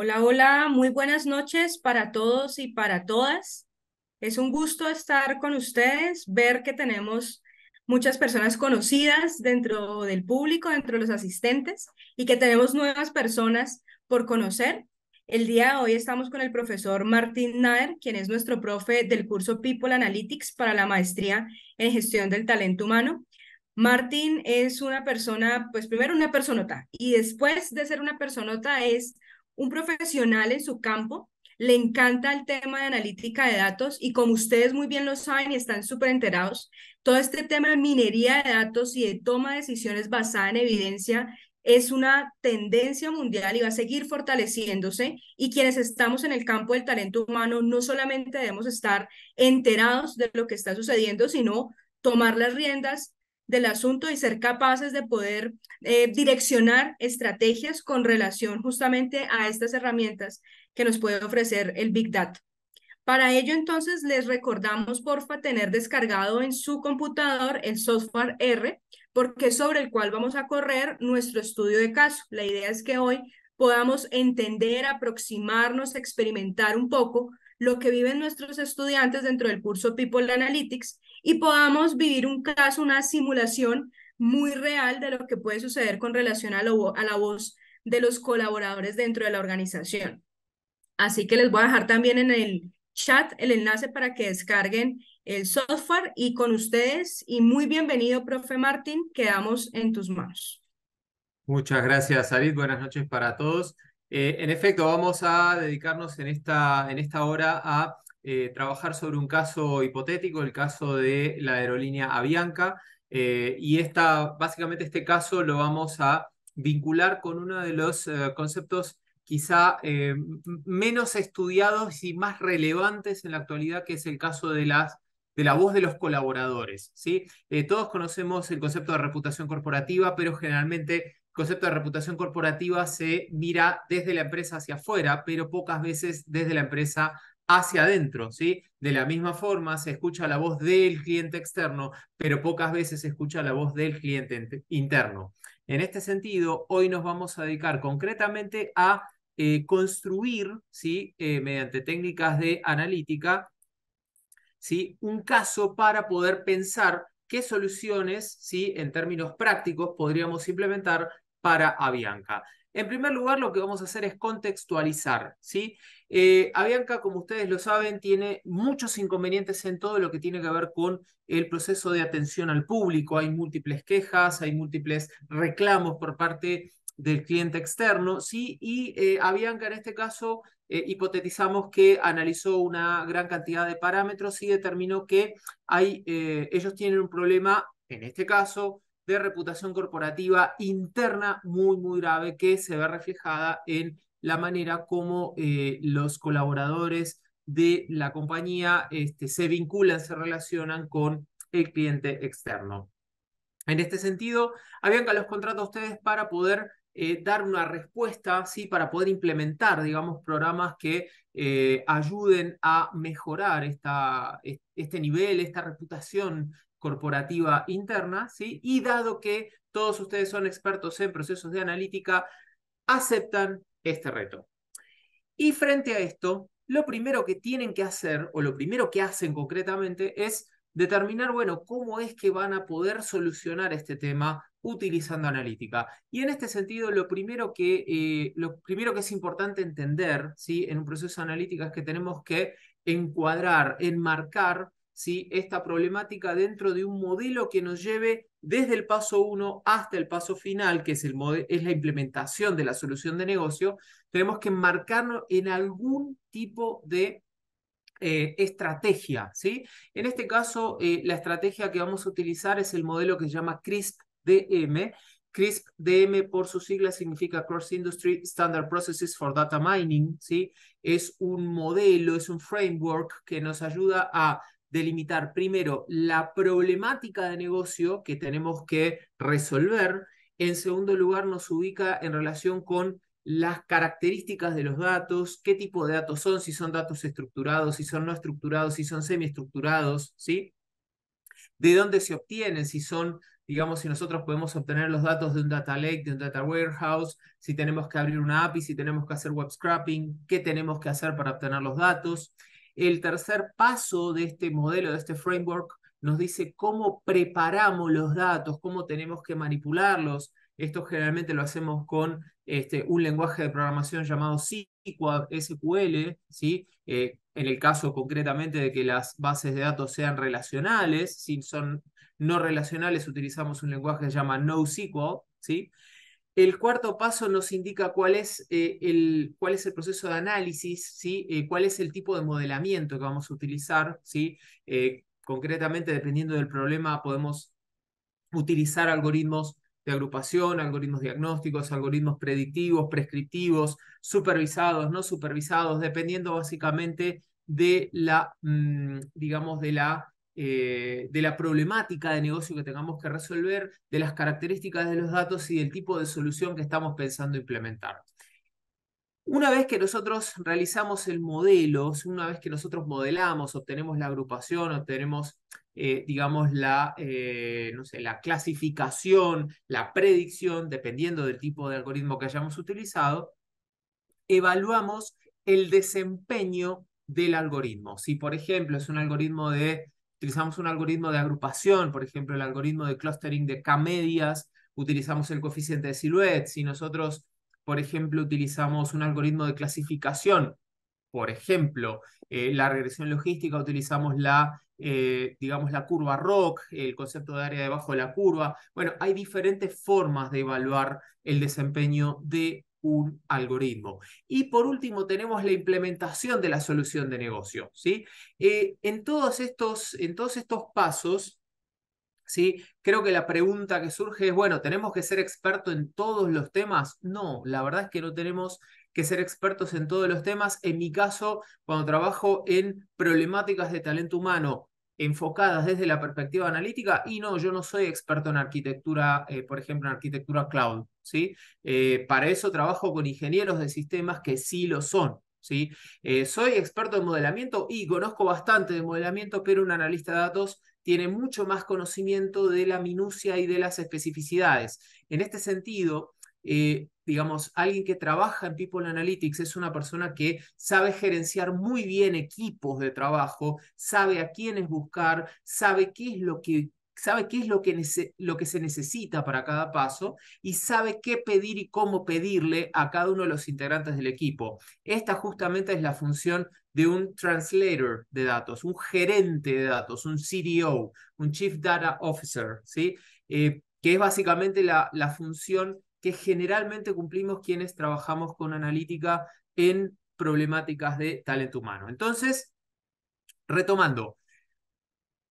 Hola, hola, muy buenas noches para todos y para todas. Es un gusto estar con ustedes, ver que tenemos muchas personas conocidas dentro del público, dentro de los asistentes, y que tenemos nuevas personas por conocer. El día de hoy estamos con el profesor Martin Nader, quien es nuestro profe del curso People Analytics para la maestría en gestión del talento humano. Martin es una persona, pues primero una personota, y después de ser una personota es un profesional en su campo, le encanta el tema de analítica de datos y como ustedes muy bien lo saben y están súper enterados, todo este tema de minería de datos y de toma de decisiones basada en evidencia es una tendencia mundial y va a seguir fortaleciéndose y quienes estamos en el campo del talento humano no solamente debemos estar enterados de lo que está sucediendo, sino tomar las riendas del asunto y ser capaces de poder eh, direccionar estrategias con relación justamente a estas herramientas que nos puede ofrecer el Big Data. Para ello, entonces, les recordamos, porfa, tener descargado en su computador el software R, porque sobre el cual vamos a correr nuestro estudio de caso. La idea es que hoy podamos entender, aproximarnos, experimentar un poco lo que viven nuestros estudiantes dentro del curso People Analytics y podamos vivir un caso, una simulación muy real de lo que puede suceder con relación a, la voz de los colaboradores dentro de la organización. Así que les voy a dejar también en el chat el enlace para que descarguen el software y con ustedes y muy bienvenido, profe Martín, quedamos en tus manos. Muchas gracias, Arit. Buenas noches para todos. Eh, en efecto, vamos a dedicarnos en esta, en esta hora a eh, trabajar sobre un caso hipotético, el caso de la aerolínea Avianca, eh, y esta, básicamente este caso lo vamos a vincular con uno de los eh, conceptos quizá menos estudiados y más relevantes en la actualidad, que es el caso de las de la voz de los colaboradores. ¿sí? todos conocemos el concepto de reputación corporativa, pero generalmente el concepto de reputación corporativa se mira desde la empresa hacia afuera, pero pocas veces desde la empresa hacia adentro, ¿sí? De la misma forma se escucha la voz del cliente externo, pero pocas veces se escucha la voz del cliente interno. En este sentido, hoy nos vamos a dedicar concretamente a eh, construir, ¿sí? Eh, mediante técnicas de analítica, ¿sí? un caso para poder pensar qué soluciones, ¿sí? en términos prácticos, podríamos implementar para Avianca. En primer lugar, lo que vamos a hacer es contextualizar, ¿sí? Eh, Avianca, como ustedes lo saben, tiene muchos inconvenientes en todo lo que tiene que ver con el proceso de atención al público. Hay múltiples quejas, hay múltiples reclamos por parte del cliente externo, ¿sí? Y eh, Avianca en este caso eh, hipotetizamos que analizó una gran cantidad de parámetros y determinó que hay, eh, ellos tienen un problema, en este caso, de reputación corporativa interna muy, muy grave que se ve reflejada en la manera como eh, los colaboradores de la compañía este, se vinculan, se relacionan con el cliente externo. En este sentido, habían que los contratos a ustedes para poder eh, dar una respuesta, ¿sí? para poder implementar, digamos, programas que eh, ayuden a mejorar esta, este nivel, esta reputación corporativa interna, ¿sí? y dado que todos ustedes son expertos en procesos de analítica, aceptan este reto. Y frente a esto, lo primero que tienen que hacer, o lo primero que hacen concretamente, es determinar, bueno, cómo es que van a poder solucionar este tema utilizando analítica. Y en este sentido, lo primero que, eh, lo primero que es importante entender ¿sí? en un proceso analítica es que tenemos que encuadrar, enmarcar ¿sí? esta problemática dentro de un modelo que nos lleve desde el paso 1 hasta el paso final, que es, el es la implementación de la solución de negocio, tenemos que enmarcarnos en algún tipo de eh, estrategia. ¿sí? En este caso, eh, la estrategia que vamos a utilizar es el modelo que se llama CRISP-DM. CRISP-DM, por su sigla, significa Cross Industry Standard Processes for Data Mining. ¿sí? Es un modelo, es un framework que nos ayuda a delimitar primero la problemática de negocio que tenemos que resolver, en segundo lugar nos ubica en relación con las características de los datos, qué tipo de datos son, si son datos estructurados, si son no estructurados, si son semiestructurados, ¿sí? De dónde se obtienen, si son, digamos, si nosotros podemos obtener los datos de un data lake, de un data warehouse, si tenemos que abrir una API, si tenemos que hacer web scrapping, qué tenemos que hacer para obtener los datos. El tercer paso de este modelo, de este framework, nos dice cómo preparamos los datos, cómo tenemos que manipularlos. Esto generalmente lo hacemos con este, un lenguaje de programación llamado SQL, ¿sí? Eh, en el caso concretamente de que las bases de datos sean relacionales, si son no relacionales utilizamos un lenguaje que se llama NoSQL, ¿sí? El cuarto paso nos indica cuál es, eh, el, es el proceso de análisis, ¿sí? Eh, cuál es el tipo de modelamiento que vamos a utilizar. ¿sí? Eh, concretamente, dependiendo del problema, podemos utilizar algoritmos de agrupación, algoritmos diagnósticos, algoritmos predictivos, prescriptivos, supervisados, no supervisados, dependiendo básicamente de la, mm, digamos, de la eh, de la problemática de negocio que tengamos que resolver, de las características de los datos y del tipo de solución que estamos pensando implementar. Una vez que nosotros realizamos el modelo, una vez que nosotros modelamos, obtenemos la agrupación, obtenemos, eh, digamos, la, eh, no sé, la clasificación, la predicción, dependiendo del tipo de algoritmo que hayamos utilizado, evaluamos el desempeño del algoritmo. Si, por ejemplo, es un algoritmo de utilizamos un algoritmo de agrupación, por ejemplo, el algoritmo de clustering de K-medias, utilizamos el coeficiente de silhouette. Si nosotros, por ejemplo, utilizamos un algoritmo de clasificación, por ejemplo, eh, la regresión logística, utilizamos la, eh, digamos, la curva ROC, el concepto de área debajo de la curva. Bueno, hay diferentes formas de evaluar el desempeño de un algoritmo. Y por último, tenemos la implementación de la solución de negocio. ¿sí? Eh, en, todos estos, en todos estos pasos, ¿sí? creo que la pregunta que surge es, bueno, ¿tenemos que ser expertos en todos los temas? No, la verdad es que no tenemos que ser expertos en todos los temas. En mi caso, cuando trabajo en problemáticas de talento humano, enfocadas desde la perspectiva analítica y no, yo no soy experto en arquitectura, eh, por ejemplo, en arquitectura cloud. ¿sí? Eh, para eso trabajo con ingenieros de sistemas que sí lo son. ¿sí? Eh, soy experto en modelamiento y conozco bastante de modelamiento, pero un analista de datos tiene mucho más conocimiento de la minucia y de las especificidades. En este sentido, eh, digamos, alguien que trabaja en People Analytics es una persona que sabe gerenciar muy bien equipos de trabajo, sabe a quiénes buscar, sabe qué es lo que sabe qué es lo que, lo que se necesita para cada paso y sabe qué pedir y cómo pedirle a cada uno de los integrantes del equipo. Esta justamente es la función de un translator de datos, un gerente de datos, un CDO, un Chief Data Officer, ¿sí? Eh, que es básicamente la, la función que generalmente cumplimos quienes trabajamos con analítica en problemáticas de talento humano. Entonces, retomando,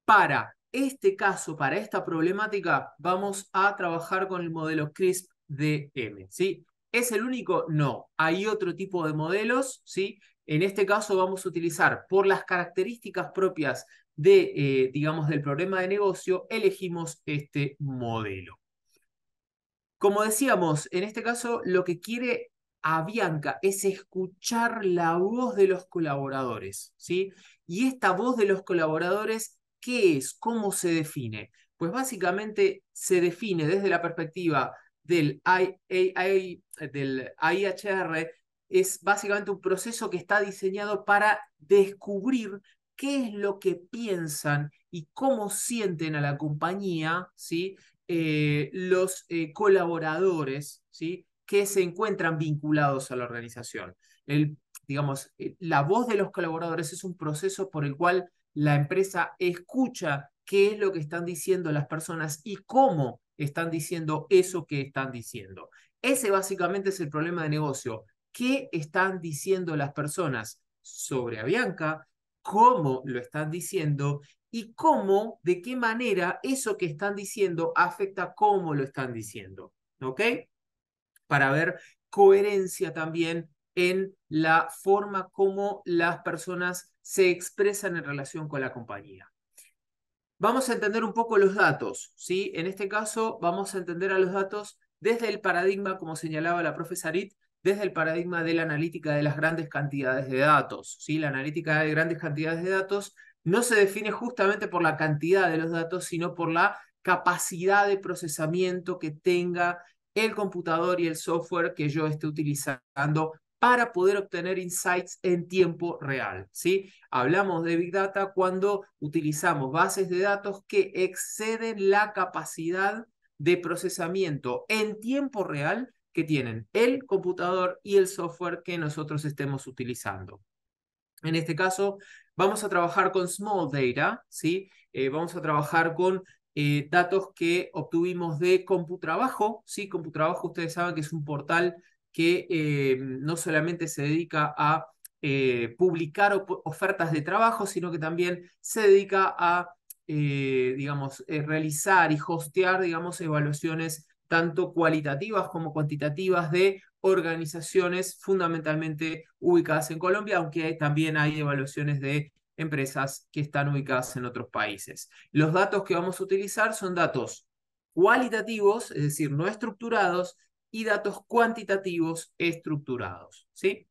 para este caso, para esta problemática, vamos a trabajar con el modelo CRISP DM, ¿sí? ¿Es el único? No. Hay otro tipo de modelos, ¿sí? En este caso vamos a utilizar, por las características propias de, eh, digamos, del problema de negocio, elegimos este modelo. Como decíamos, en este caso lo que quiere Avianca es escuchar la voz de los colaboradores, ¿sí? Y esta voz de los colaboradores ¿Qué es? ¿Cómo se define? Pues básicamente se define desde la perspectiva del, AIHR, eh, del IHR, es básicamente un proceso que está diseñado para descubrir qué es lo que piensan y cómo sienten a la compañía, ¿sí? Eh, los eh, colaboradores, ¿sí? que se encuentran vinculados a la organización. El, digamos, la voz de los colaboradores es un proceso por el cual la empresa escucha qué es lo que están diciendo las personas y cómo están diciendo eso que están diciendo. Ese básicamente es el problema de negocio. ¿Qué están diciendo las personas sobre Avianca? ¿Cómo lo están diciendo? ¿Y cómo, de qué manera eso que están diciendo afecta cómo lo están diciendo? ¿Ok? Para ver coherencia también en la forma como las personas se expresan en relación con la compañía. Vamos a entender un poco los datos, ¿sí? En este caso vamos a entender a los datos desde el paradigma, como señalaba la profesorit, desde el paradigma de la analítica de las grandes cantidades de datos, ¿sí? La analítica de grandes cantidades de datos no se define justamente por la cantidad de los datos, sino por la capacidad de procesamiento que tenga el computador y el software que yo esté utilizando para poder obtener insights en tiempo real. ¿sí? Hablamos de Big Data cuando utilizamos bases de datos que exceden la capacidad de procesamiento en tiempo real que tienen el computador y el software que nosotros estemos utilizando. En este caso, vamos a trabajar con small data, ¿sí? Eh, vamos a trabajar con eh, datos que obtuvimos de CompuTrabajo. ¿sí? CompuTrabajo, ustedes saben que es un portal que eh, no solamente se dedica a eh, publicar ofertas de trabajo, sino que también se dedica a, eh, digamos, realizar y hostear, digamos, evaluaciones tanto cualitativas como cuantitativas de organizaciones fundamentalmente ubicadas en Colombia, aunque también hay evaluaciones de empresas que están ubicadas en otros países. Los datos que vamos a utilizar son datos cualitativos, es decir, no estructurados, y datos cuantitativos estructurados. ¿sí?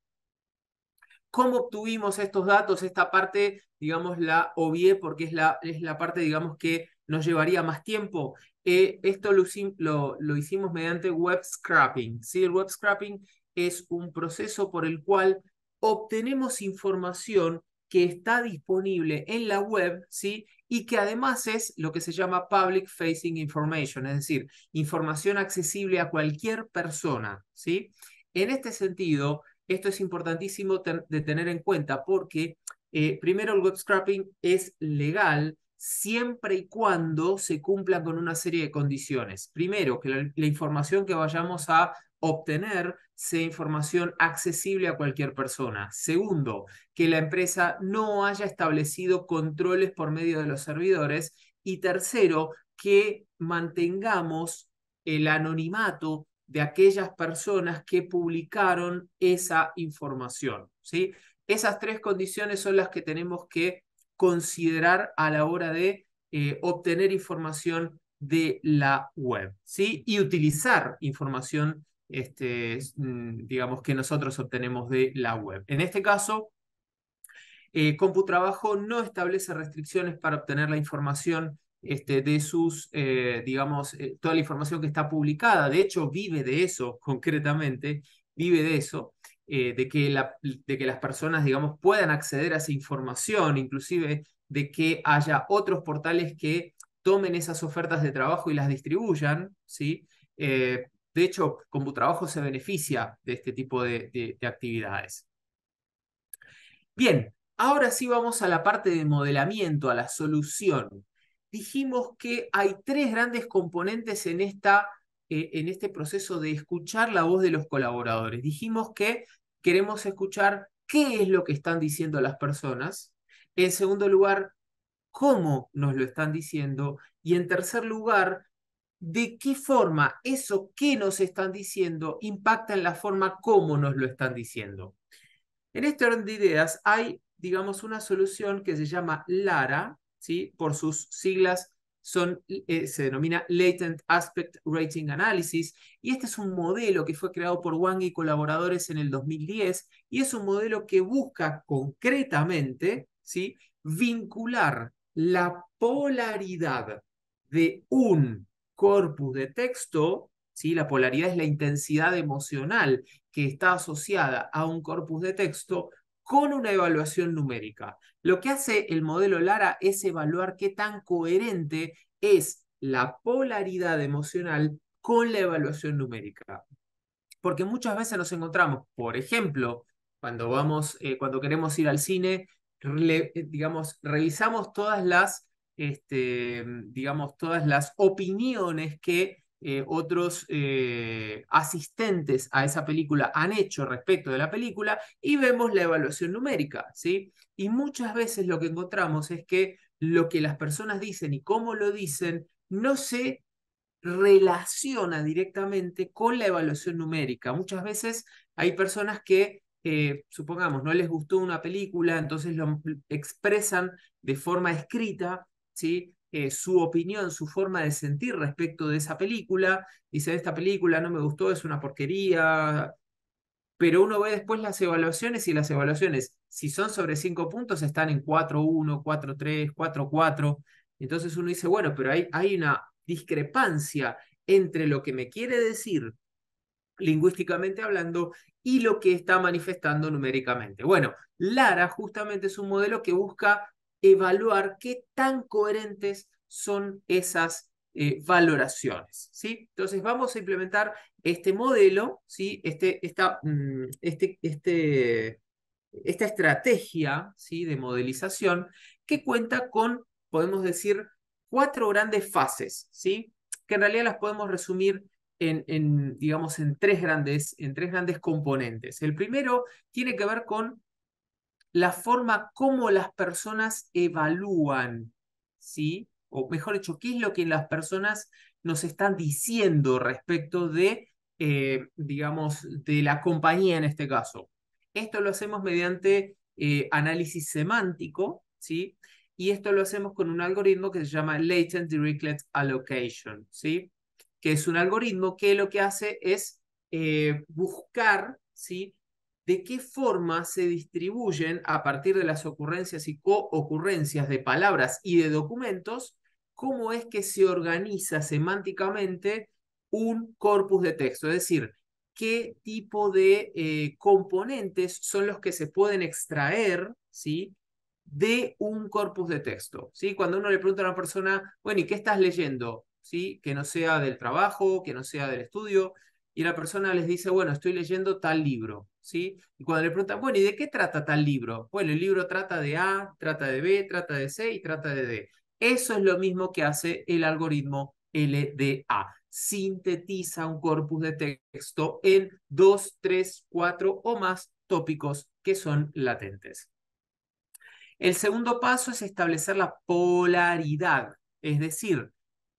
¿Cómo obtuvimos estos datos? Esta parte, digamos, la obvié porque es la, es la parte, digamos, que nos llevaría más tiempo. Eh, esto lo, lo, lo, hicimos mediante web scrapping. ¿sí? El web scrapping es un proceso por el cual obtenemos información que está disponible en la web, ¿sí? y que además es lo que se llama public facing information, es decir, información accesible a cualquier persona, ¿sí? En este sentido, esto es importantísimo de tener en cuenta porque eh, primero el web scrapping es legal siempre y cuando se cumplan con una serie de condiciones. Primero, que la información que vayamos a obtener información accesible a cualquier persona. Segundo, que la empresa no haya establecido controles por medio de los servidores. Y tercero, que mantengamos el anonimato de aquellas personas que publicaron esa información. ¿sí? Esas tres condiciones son las que tenemos que considerar a la hora de eh, obtener información de la web ¿sí? y utilizar información este, mm, digamos, que nosotros obtenemos de la web. En este caso, eh, CompuTrabajo no establece restricciones para obtener la información este, de sus, eh, digamos, eh, toda la información que está publicada. De hecho, vive de eso concretamente, vive de eso, de, que la, de que las personas, digamos, puedan acceder a esa información, inclusive de que haya otros portales que tomen esas ofertas de trabajo y las distribuyan, ¿sí? De hecho, trabajo se beneficia de este tipo de, actividades. Bien, ahora sí vamos a la parte de modelamiento, a la solución. Dijimos que hay tres grandes componentes en, esta, eh, en este proceso de escuchar la voz de los colaboradores. Dijimos que queremos escuchar qué es lo que están diciendo las personas. En segundo lugar, cómo nos lo están diciendo. Y en tercer lugar, de qué forma eso que nos están diciendo impacta en la forma como nos lo están diciendo. En este orden de ideas hay, digamos, una solución que se llama LARA, ¿sí? por sus siglas son, eh, se denomina Latent Aspect Rating Analysis, y este es un modelo que fue creado por Wang y colaboradores en el 2010, y es un modelo que busca concretamente ¿sí? vincular la polaridad de un corpus de texto, ¿sí? la polaridad es la intensidad emocional que está asociada a un corpus de texto con una evaluación numérica. Lo que hace el modelo Lara es evaluar qué tan coherente es la polaridad emocional con la evaluación numérica. Porque muchas veces nos encontramos, por ejemplo, cuando vamos, eh, cuando queremos ir al cine, eh, digamos, revisamos todas las este, digamos, todas las opiniones que eh, otros eh, asistentes a esa película han hecho respecto de la película y vemos la evaluación numérica, ¿sí? Y muchas veces lo que encontramos es que lo que las personas dicen y cómo lo dicen no se relaciona directamente con la evaluación numérica. Muchas veces hay personas que, eh, supongamos, no les gustó una película, entonces lo expresan de forma escrita eh, su opinión, su forma de sentir respecto de esa película. Dice, esta película no me gustó, es una porquería. Pero uno ve después las evaluaciones y las evaluaciones, si son sobre cinco puntos, están en 4-1, 4-3, 4-4. Entonces uno dice, bueno, pero hay una discrepancia entre lo que me quiere decir lingüísticamente hablando y lo que está manifestando numéricamente. Bueno, Lara justamente es un modelo que busca evaluar qué tan coherentes son esas eh, valoraciones. ¿sí? Entonces vamos a implementar este modelo, ¿sí? este, esta, mm, este, este, esta estrategia ¿sí? de modelización que cuenta con, podemos decir, cuatro grandes fases, ¿sí? que en realidad las podemos resumir en, digamos, en, tres grandes, en tres grandes componentes. El primero tiene que ver con la forma como las personas evalúan, ¿sí? O mejor dicho, qué es lo que las personas nos están diciendo respecto de, eh, digamos, de la compañía en este caso. Esto lo hacemos mediante eh, análisis semántico, ¿sí? Y esto lo hacemos con un algoritmo que se llama Latent Dirichlet Allocation, ¿sí? Que es un algoritmo que lo que hace es eh, buscar, ¿sí? de qué forma se distribuyen a partir de las ocurrencias y coocurrencias de palabras y de documentos, cómo es que se organiza semánticamente un corpus de texto, es decir, qué tipo de eh, componentes son los que se pueden extraer, ¿sí? de un corpus de texto, ¿sí? Cuando uno le pregunta a una persona, bueno, ¿y qué estás leyendo? ¿Sí? Que no sea del trabajo, que no sea del estudio, y la persona les dice, bueno, estoy leyendo tal libro. Y cuando le preguntan, bueno, ¿y de qué trata tal libro? Bueno, el libro trata de A, trata de B, trata de C y trata de D. Eso es lo mismo que hace el algoritmo LDA. Sintetiza un corpus de texto en dos, tres, cuatro o más tópicos que son latentes. El segundo paso es establecer la polaridad, es decir,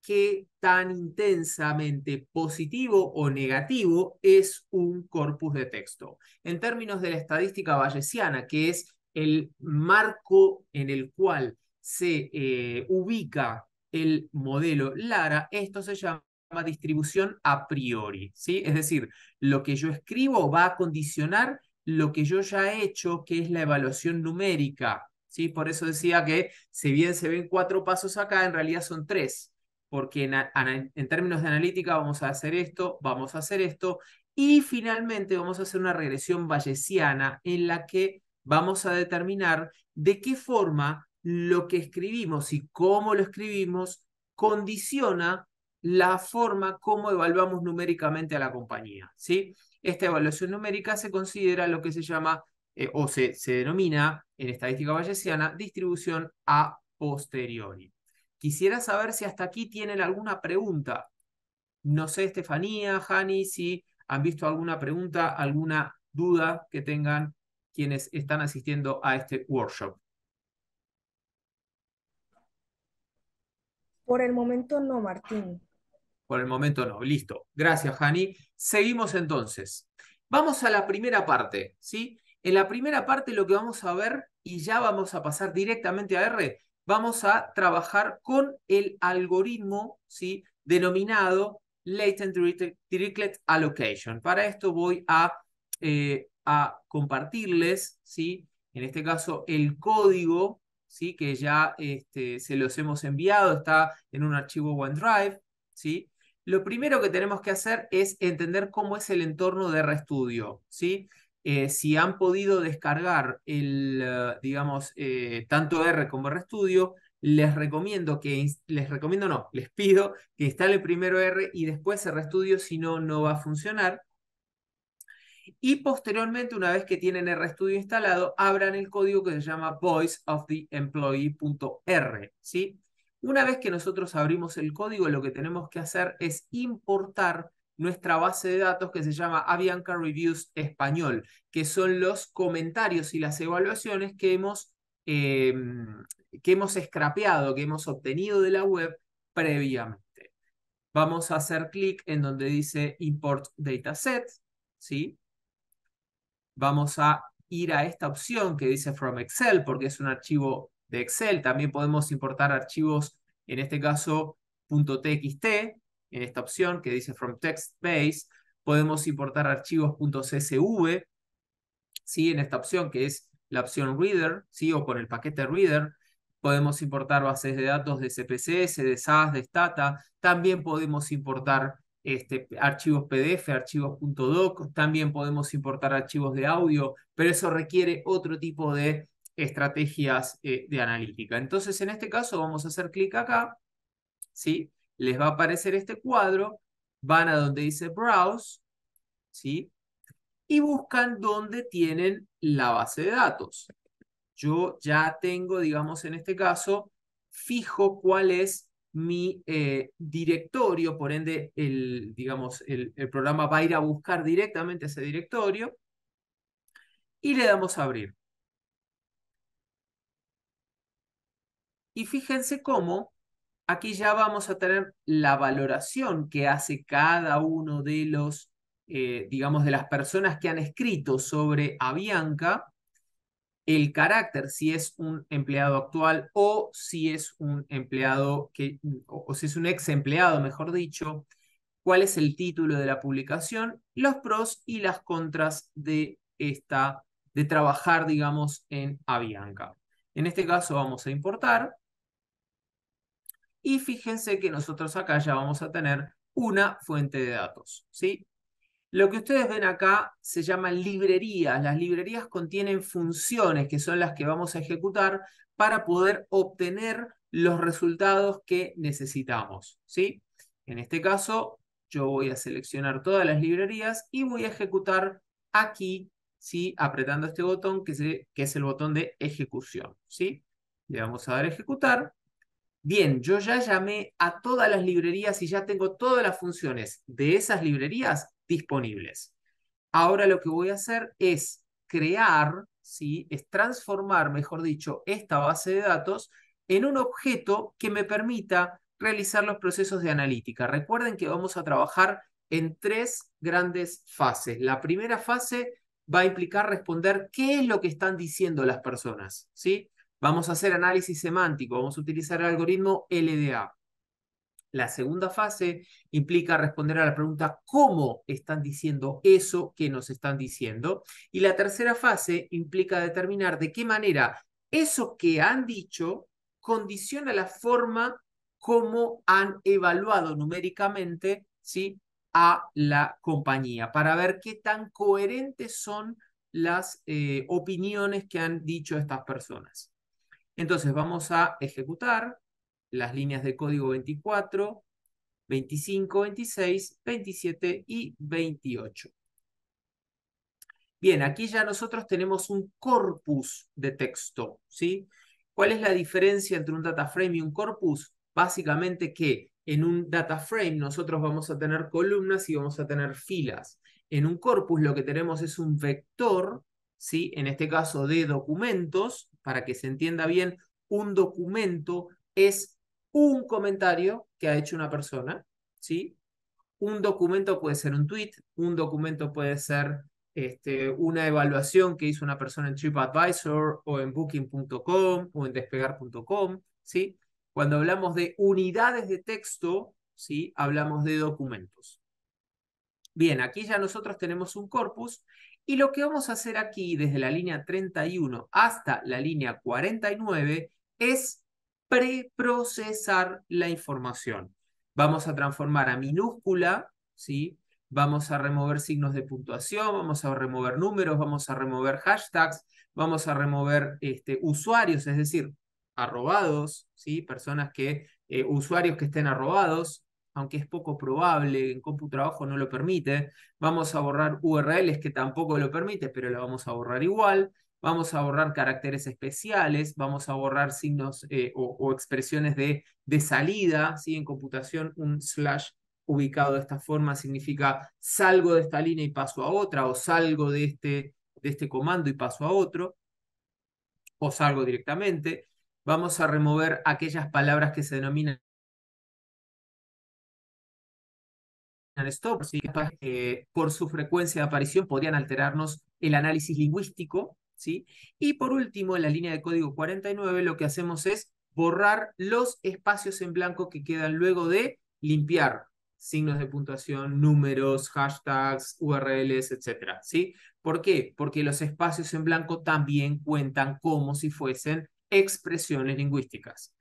qué tan intensamente positivo o negativo es un corpus de texto. En términos de la estadística bayesiana, que es el marco en el cual se eh, ubica el modelo Lara, esto se llama distribución a priori, ¿sí? Es decir, lo que yo escribo va a condicionar lo que yo ya he hecho, que es la evaluación numérica, ¿sí? Por eso decía que si bien se ven cuatro pasos acá, en realidad son tres, porque en, términos de analítica vamos a hacer esto, vamos a hacer esto, y finalmente vamos a hacer una regresión bayesiana en la que vamos a determinar de qué forma lo que escribimos y cómo lo escribimos condiciona la forma como evaluamos numéricamente a la compañía. ¿sí? Esta evaluación numérica se considera lo que se llama eh, o se, se denomina en estadística bayesiana distribución a posteriori. Quisiera saber si hasta aquí tienen alguna pregunta. No sé, Estefanía, Hani, si han visto alguna pregunta, alguna duda que tengan quienes están asistiendo a este workshop. Por el momento no, Martín. Por el momento no, listo. Gracias, Hani. Seguimos entonces. Vamos a la primera parte, ¿sí? En la primera parte lo que vamos a ver, y ya vamos a pasar directamente a R, vamos a trabajar con el algoritmo denominado Latent Dirichlet Allocation. Para esto voy a, eh, compartirles, en este caso, el código que ya este, se los hemos enviado, está en un archivo OneDrive. Lo primero que tenemos que hacer es entender cómo es el entorno de RStudio. ¿sí? Eh, si han podido descargar el, eh, digamos, eh, tanto R como RStudio, les recomiendo que, les recomiendo no, les pido que instale primero R y después RStudio, si no, no va a funcionar. Y posteriormente, una vez que tienen RStudio instalado, abran el código que se llama voiceoftheemployee.r, ¿sí? Una vez que nosotros abrimos el código, lo que tenemos que hacer es importar nuestra base de datos que se llama Avianca Reviews Español, que son los comentarios y las evaluaciones que hemos, em, que hemos scrapeado, que hemos obtenido de la web previamente. Vamos a hacer clic en donde dice Import Dataset, ¿sí? Vamos a ir a esta opción que dice From Excel, porque es un archivo de Excel. También podemos importar archivos, en este caso, .txt, en esta opción que dice From Text Base, podemos importar .csv. ¿sí? en esta opción que es la opción Reader, ¿sí? o con el paquete Reader, podemos importar bases de datos de CPCS, de SAS, de Stata, también podemos importar este, archivos PDF, .doc, también podemos importar archivos de audio, pero eso requiere otro tipo de estrategias eh, de analítica. Entonces, en este caso, vamos a hacer clic acá, ¿sí? les va a aparecer este cuadro, van a donde dice Browse, ¿sí? Y buscan dónde tienen la base de datos. Yo ya tengo, digamos, en este caso, fijo cuál es mi eh, directorio, por ende, el, digamos, el, el programa va a ir a buscar directamente ese directorio y le damos a abrir. Y fíjense cómo aquí ya vamos a tener la valoración que hace cada uno de los, eh, digamos, de las personas que han escrito sobre Avianca, el carácter, si es un empleado actual o si es un empleado que, o, si es un ex empleado, mejor dicho, cuál es el título de la publicación, los pros y las contras de esta, de trabajar, digamos, en Avianca. En este caso vamos a importar y fíjense que nosotros acá ya vamos a tener una fuente de datos, ¿sí? Lo que ustedes ven acá se llama librerías. Las librerías contienen funciones que son las que vamos a ejecutar para poder obtener los resultados que necesitamos, ¿sí? En este caso, yo voy a seleccionar todas las librerías y voy a ejecutar aquí, ¿sí? Apretando este botón que, es el botón de ejecución, ¿sí? Le vamos a dar a ejecutar bien, yo ya llamé a todas las librerías y ya tengo todas las funciones de esas librerías disponibles. Ahora lo que voy a hacer es crear, ¿sí? es transformar, mejor dicho, esta base de datos en un objeto que me permita realizar los procesos de analítica. Recuerden que vamos a trabajar en tres grandes fases. La primera fase va a implicar responder qué es lo que están diciendo las personas, ¿sí? Vamos a hacer análisis semántico, vamos a utilizar el algoritmo LDA. La segunda fase implica responder a la pregunta ¿cómo están diciendo eso que nos están diciendo? Y la tercera fase implica determinar de qué manera eso que han dicho condiciona la forma como han evaluado numéricamente ¿sí? a la compañía, para ver qué tan coherentes son las eh, opiniones que han dicho estas personas. Entonces vamos a ejecutar las líneas de código 24, 25, 26, 27 y 28. Bien, aquí ya nosotros tenemos un corpus de texto, ¿sí? ¿Cuál es la diferencia entre un data frame y un corpus? Básicamente que en un data frame nosotros vamos a tener columnas y vamos a tener filas. En un corpus lo que tenemos es un vector, ¿sí? En este caso de documentos, para que se entienda bien, un documento es un comentario que ha hecho una persona, ¿sí? Un documento puede ser un tweet, un documento puede ser este, una evaluación que hizo una persona en TripAdvisor o en Booking.com o en Despegar.com, ¿sí? Cuando hablamos de unidades de texto, ¿sí? Hablamos de documentos. Bien, aquí ya nosotros tenemos un corpus y lo que vamos a hacer aquí, desde la línea 31 hasta la línea 49, es preprocesar la información. Vamos a transformar a minúscula, ¿sí? vamos a remover signos de puntuación, vamos a remover números, vamos a remover hashtags, vamos a remover este, usuarios, es decir, arrobados, ¿sí? personas que, eh, usuarios que estén arrobados, aunque es poco probable, en CompuTrabajo no lo permite. Vamos a borrar URLs que tampoco lo permite, pero la vamos a borrar igual. Vamos a borrar caracteres especiales, vamos a borrar signos eh, o, expresiones de, de salida. Si En computación, un slash ubicado de esta forma significa salgo de esta línea y paso a otra, o salgo de este, de este comando y paso a otro, o salgo directamente. Vamos a remover aquellas palabras que se denominan stop, por su frecuencia de aparición podrían alterarnos el análisis lingüístico, ¿sí? Y por último, en la línea de código 49 lo que hacemos es borrar los espacios en blanco que quedan luego de limpiar signos de puntuación, números, hashtags, URLs, etc. ¿sí? ¿Por qué? Porque los espacios en blanco también cuentan como si fuesen expresiones lingüísticas.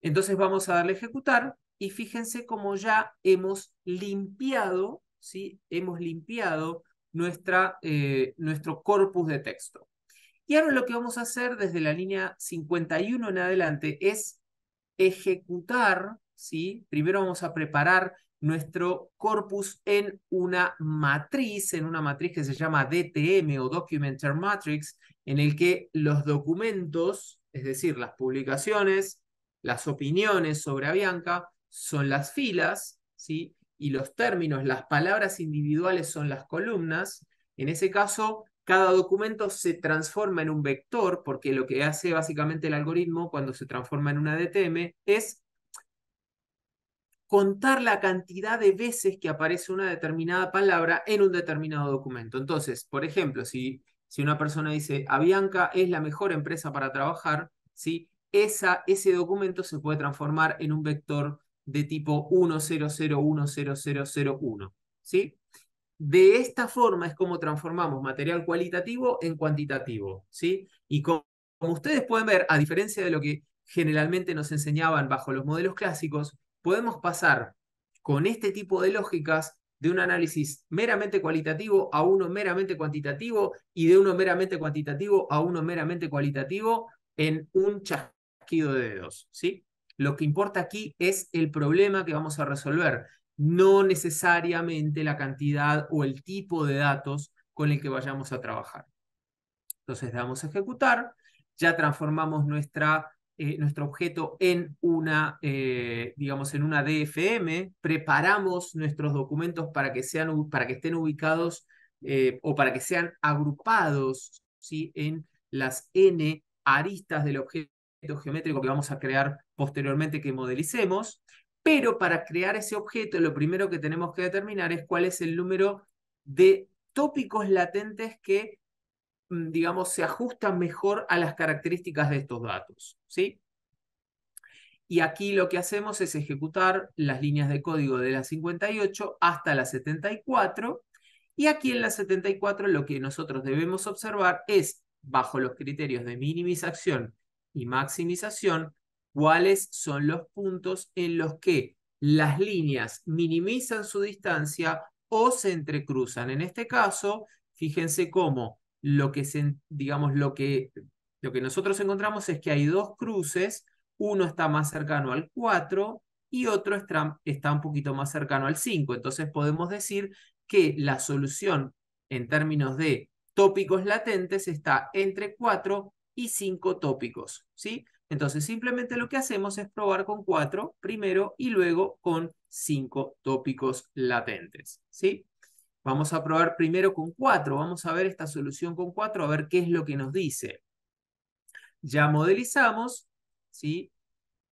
Entonces vamos a darle a ejecutar y fíjense cómo ya hemos limpiado, ¿sí? hemos limpiado nuestra, eh, nuestro corpus de texto. Y ahora lo que vamos a hacer desde la línea 51 en adelante es ejecutar, ¿sí? primero vamos a preparar nuestro corpus en una matriz, en una matriz que se llama DTM o Documenter Matrix, en el que los documentos, es decir, las publicaciones, las opiniones sobre Avianca, son las filas, ¿sí? y los términos, las palabras individuales son las columnas. En ese caso, cada documento se transforma en un vector, porque lo que hace básicamente el algoritmo cuando se transforma en una DTM es contar la cantidad de veces que aparece una determinada palabra en un determinado documento. Entonces, por ejemplo, si, una persona dice, Avianca es la mejor empresa para trabajar, ¿sí? ese documento se puede transformar en un vector de tipo 10010001. ¿sí? De esta forma es como transformamos material cualitativo en cuantitativo. ¿sí? Y como, ustedes pueden ver, a diferencia de lo que generalmente nos enseñaban bajo los modelos clásicos, podemos pasar con este tipo de lógicas de un análisis meramente cualitativo a uno meramente cuantitativo y de uno meramente cuantitativo a uno meramente cualitativo en un chasquido de dedos, ¿sí? Lo que importa aquí es el problema que vamos a resolver, no necesariamente la cantidad o el tipo de datos con el que vayamos a trabajar. Entonces damos a ejecutar, ya transformamos nuestra, eh, nuestro objeto en una, eh, digamos, en una DFM, preparamos nuestros documentos para que, sean, para que estén ubicados eh, o para que sean agrupados ¿sí? en las N aristas del objeto geométrico que vamos a crear posteriormente que modelicemos, pero para crear ese objeto lo primero que tenemos que determinar es cuál es el número de tópicos latentes que, mm, digamos, se ajustan mejor a las características de estos datos, ¿sí? Y aquí lo que hacemos es ejecutar las líneas de código de la 58 hasta la 74, y aquí en la 74 lo que nosotros debemos observar es, bajo los criterios de minimización y maximización, cuáles son los puntos en los que las líneas minimizan su distancia o se entrecruzan. En este caso, fíjense cómo lo que, se, digamos, lo que, lo que nosotros encontramos es que hay dos cruces, uno está más cercano al 4 y otro está, está un poquito más cercano al 5. Entonces podemos decir que la solución en términos de tópicos latentes está entre 4 y cinco tópicos, ¿sí? Entonces simplemente lo que hacemos es probar con cuatro primero y luego con cinco tópicos latentes, ¿sí? Vamos a probar primero con cuatro. vamos a ver esta solución con cuatro a ver qué es lo que nos dice. Ya modelizamos, ¿sí?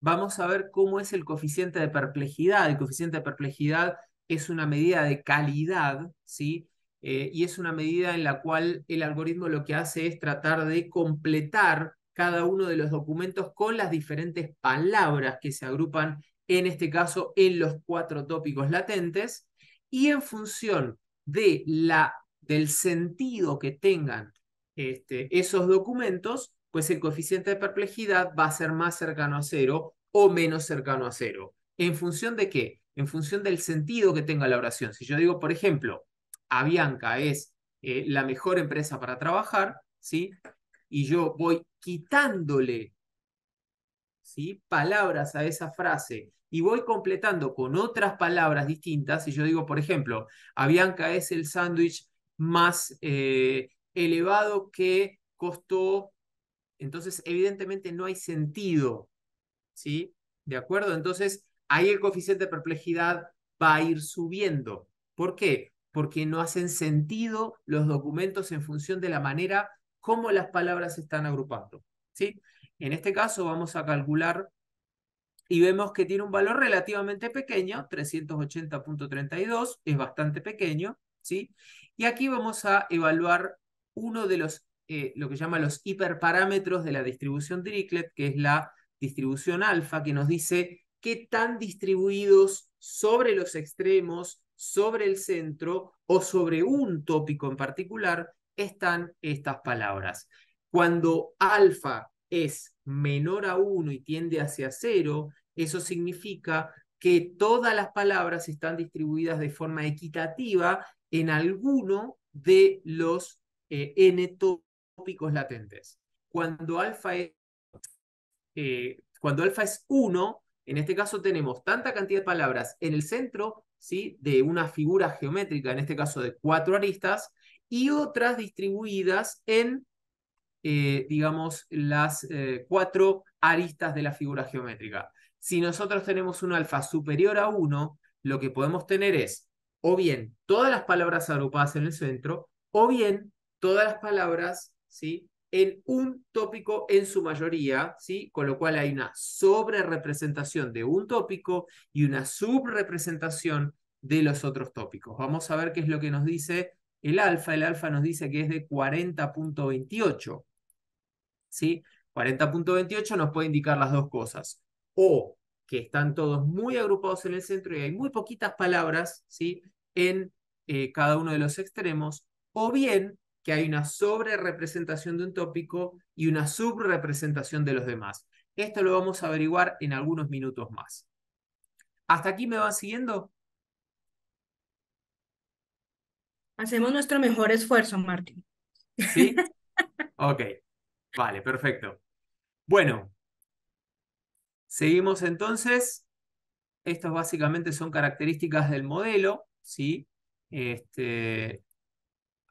Vamos a ver cómo es el coeficiente de perplejidad. El coeficiente de perplejidad es una medida de calidad, ¿sí? Eh, y es una medida en la cual el algoritmo lo que hace es tratar de completar cada uno de los documentos con las diferentes palabras que se agrupan, en este caso, en los cuatro tópicos latentes, y en función de la, del sentido que tengan este, esos documentos, pues el coeficiente de perplejidad va a ser más cercano a cero o menos cercano a cero. ¿En función de qué? En función del sentido que tenga la oración. Si yo digo, por ejemplo, Avianca es eh, la mejor empresa para trabajar, ¿sí? Y yo voy quitándole ¿sí? palabras a esa frase y voy completando con otras palabras distintas. Y yo digo, por ejemplo, Avianca es el sándwich más eh, elevado que costó. Entonces, evidentemente no hay sentido, ¿sí? ¿De acuerdo? Entonces, ahí el coeficiente de perplejidad va a ir subiendo. ¿Por qué? porque no hacen sentido los documentos en función de la manera como las palabras se están agrupando. ¿sí? En este caso vamos a calcular y vemos que tiene un valor relativamente pequeño, 380.32, es bastante pequeño, ¿sí? Y aquí vamos a evaluar uno de los, eh, lo que llama los hiperparámetros de la distribución Dirichlet, que es la distribución alfa, que nos dice qué tan distribuidos sobre los extremos sobre el centro o sobre un tópico en particular están estas palabras. Cuando alfa es menor a 1 y tiende hacia 0, eso significa que todas las palabras están distribuidas de forma equitativa en alguno de los eh, n tópicos latentes. Cuando alfa es, eh, cuando alfa es 1, en este caso tenemos tanta cantidad de palabras en el centro de una figura geométrica, en este caso de cuatro aristas, y otras distribuidas en, eh, digamos, las eh, cuatro aristas de la figura geométrica. Si nosotros tenemos un alfa superior a 1, lo que podemos tener es o bien todas las palabras agrupadas en el centro, o bien todas las palabras ¿sí? en un tópico en su mayoría, ¿sí? con lo cual hay una representación de un tópico y una subrepresentación de los otros tópicos. Vamos a ver qué es lo que nos dice el alfa. El alfa nos dice que es de 40.28. ¿sí? 40.28 nos puede indicar las dos cosas. O que están todos muy agrupados en el centro y hay muy poquitas palabras ¿sí? en eh, cada uno de los extremos. O bien que hay una representación de un tópico y una subrepresentación de los demás. Esto lo vamos a averiguar en algunos minutos más. ¿Hasta aquí me van siguiendo? Hacemos nuestro mejor esfuerzo, Martín. ¿Sí? ok. Vale, perfecto. Bueno, seguimos entonces. Estas básicamente son características del modelo, ¿sí? Este,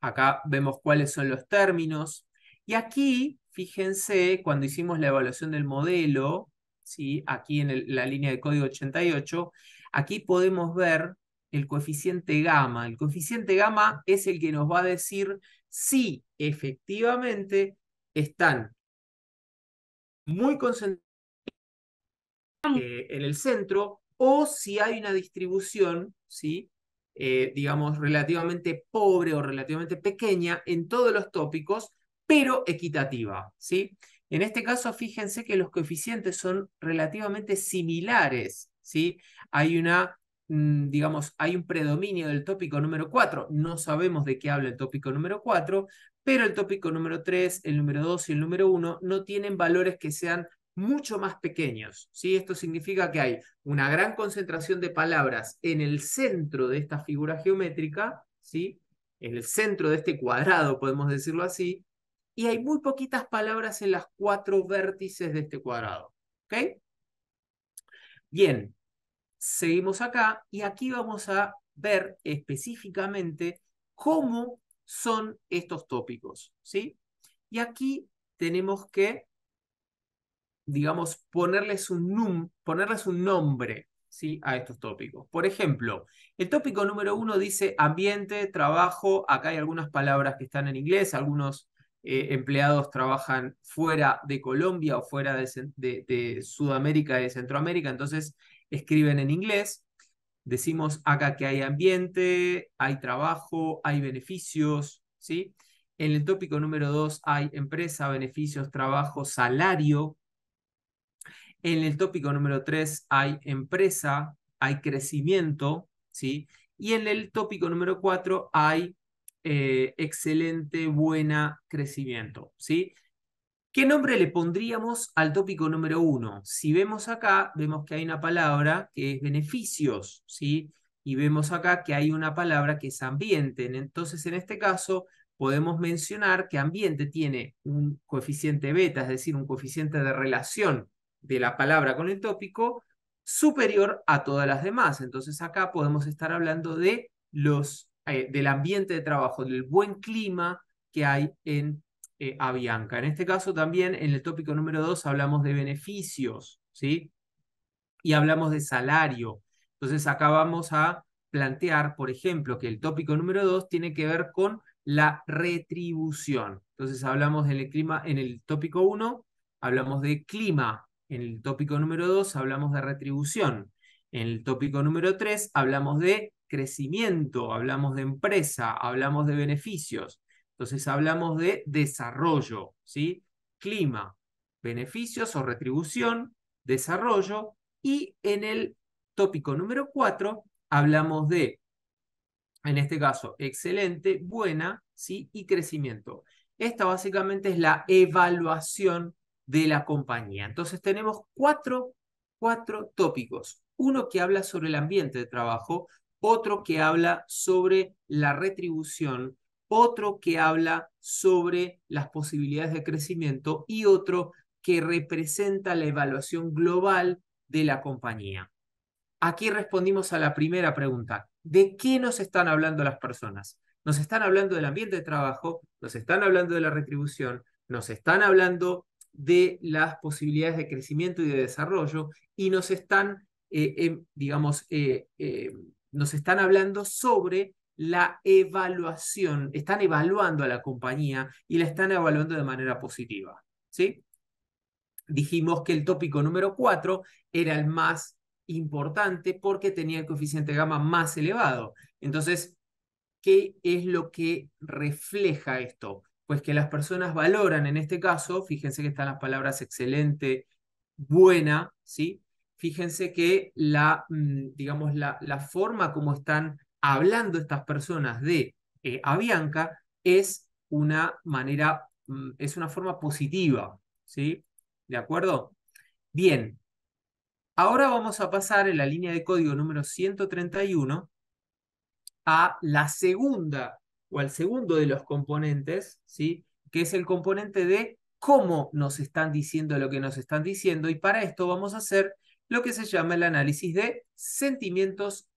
Acá vemos cuáles son los términos. Y aquí, fíjense, cuando hicimos la evaluación del modelo, ¿sí? aquí en la línea de código 88, aquí podemos ver el coeficiente gamma. El coeficiente gamma es el que nos va a decir si efectivamente están muy concentrados eh, en el centro o si hay una distribución ¿sí? Eh, digamos, relativamente pobre o relativamente pequeña en todos los tópicos, pero equitativa, ¿sí? En este caso, fíjense que los coeficientes son relativamente similares, ¿sí? Hay una, mm, digamos, hay un predominio del tópico número 4, no sabemos de qué habla el tópico número 4, pero el tópico número 3, el número 2 y el número 1 no tienen valores que sean mucho más pequeños. ¿sí? Esto significa que hay una gran concentración de palabras en el centro de esta figura geométrica, ¿sí? en el centro de este cuadrado, podemos decirlo así, y hay muy poquitas palabras en las cuatro vértices de este cuadrado. Bien, seguimos acá y aquí vamos a ver específicamente cómo son estos tópicos. ¿sí? Y aquí tenemos que digamos, ponerles un, ponerles un nombre ¿sí? a estos tópicos. Por ejemplo, el tópico número uno dice ambiente, trabajo, acá hay algunas palabras que están en inglés, algunos eh, empleados trabajan fuera de Colombia o fuera de, Sudamérica y de Centroamérica, entonces escriben en inglés. Decimos acá que hay ambiente, hay trabajo, hay beneficios, ¿sí? En el tópico número dos hay empresa, beneficios, trabajo, salario, en el tópico número 3 hay empresa, hay crecimiento, ¿sí? Y en el tópico número 4 hay eh, excelente, buena, crecimiento, ¿sí? ¿Qué nombre le pondríamos al tópico número 1? Si vemos acá, vemos que hay una palabra que es beneficios, ¿sí? Y vemos acá que hay una palabra que es ambiente. Entonces, en este caso, podemos mencionar que ambiente tiene un coeficiente beta, es decir, un coeficiente de relación de la palabra con el tópico superior a todas las demás. Entonces acá podemos estar hablando de los, eh, del ambiente de trabajo, del buen clima que hay en eh, Avianca. En este caso también en el tópico número dos hablamos de beneficios, ¿sí? Y hablamos de salario. Entonces acá vamos a plantear, por ejemplo, que el tópico número dos tiene que ver con la retribución. Entonces hablamos en el clima, en el tópico uno hablamos de clima, en el tópico número 2 hablamos de retribución. En el tópico número 3 hablamos de crecimiento, hablamos de empresa, hablamos de beneficios. Entonces hablamos de desarrollo, ¿sí? Clima, beneficios o retribución, desarrollo. Y en el tópico número 4 hablamos de, en este caso, excelente, buena, ¿sí? Y crecimiento. Esta básicamente es la evaluación de la compañía. Entonces tenemos cuatro, cuatro tópicos. Uno que habla sobre el ambiente de trabajo, otro que habla sobre la retribución, otro que habla sobre las posibilidades de crecimiento y otro que representa la evaluación global de la compañía. Aquí respondimos a la primera pregunta. ¿De qué nos están hablando las personas? Nos están hablando del ambiente de trabajo, nos están hablando de la retribución, nos están hablando de las posibilidades de crecimiento y de desarrollo y nos están, eh, em, digamos, eh, eh, nos están hablando sobre la evaluación, están evaluando a la compañía y la están evaluando de manera positiva. ¿sí? Dijimos que el tópico número 4 era el más importante porque tenía el coeficiente gamma más elevado. Entonces, ¿qué es lo que refleja esto? pues que las personas valoran en este caso, fíjense que están las palabras excelente, buena, ¿sí? Fíjense que la, mm, digamos, la, la forma como están hablando estas personas de eh, Avianca es una manera, mm, es una forma positiva, ¿sí? ¿De acuerdo? Bien, ahora vamos a pasar en la línea de código número 131 a la segunda o al segundo de los componentes, ¿sí? que es el componente de cómo nos están diciendo lo que nos están diciendo, y para esto vamos a hacer lo que se llama el análisis de sentimientos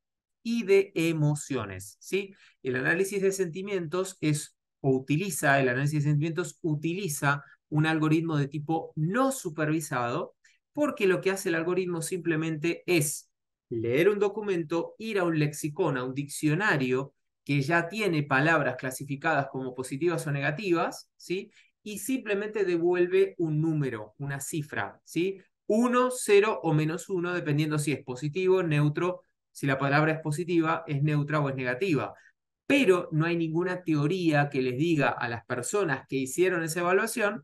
y de emociones. ¿sí? El análisis de sentimientos es o utiliza, el análisis de sentimientos utiliza un algoritmo de tipo no supervisado, porque lo que hace el algoritmo simplemente es leer un documento, ir a un lexicón, a un diccionario, que ya tiene palabras clasificadas como positivas o negativas, ¿sí? Y simplemente devuelve un número, una cifra, ¿sí? 1, 0 o menos 1, dependiendo si es positivo, neutro, si la palabra es positiva, es neutra o es negativa. Pero no hay ninguna teoría que les diga a las personas que hicieron esa evaluación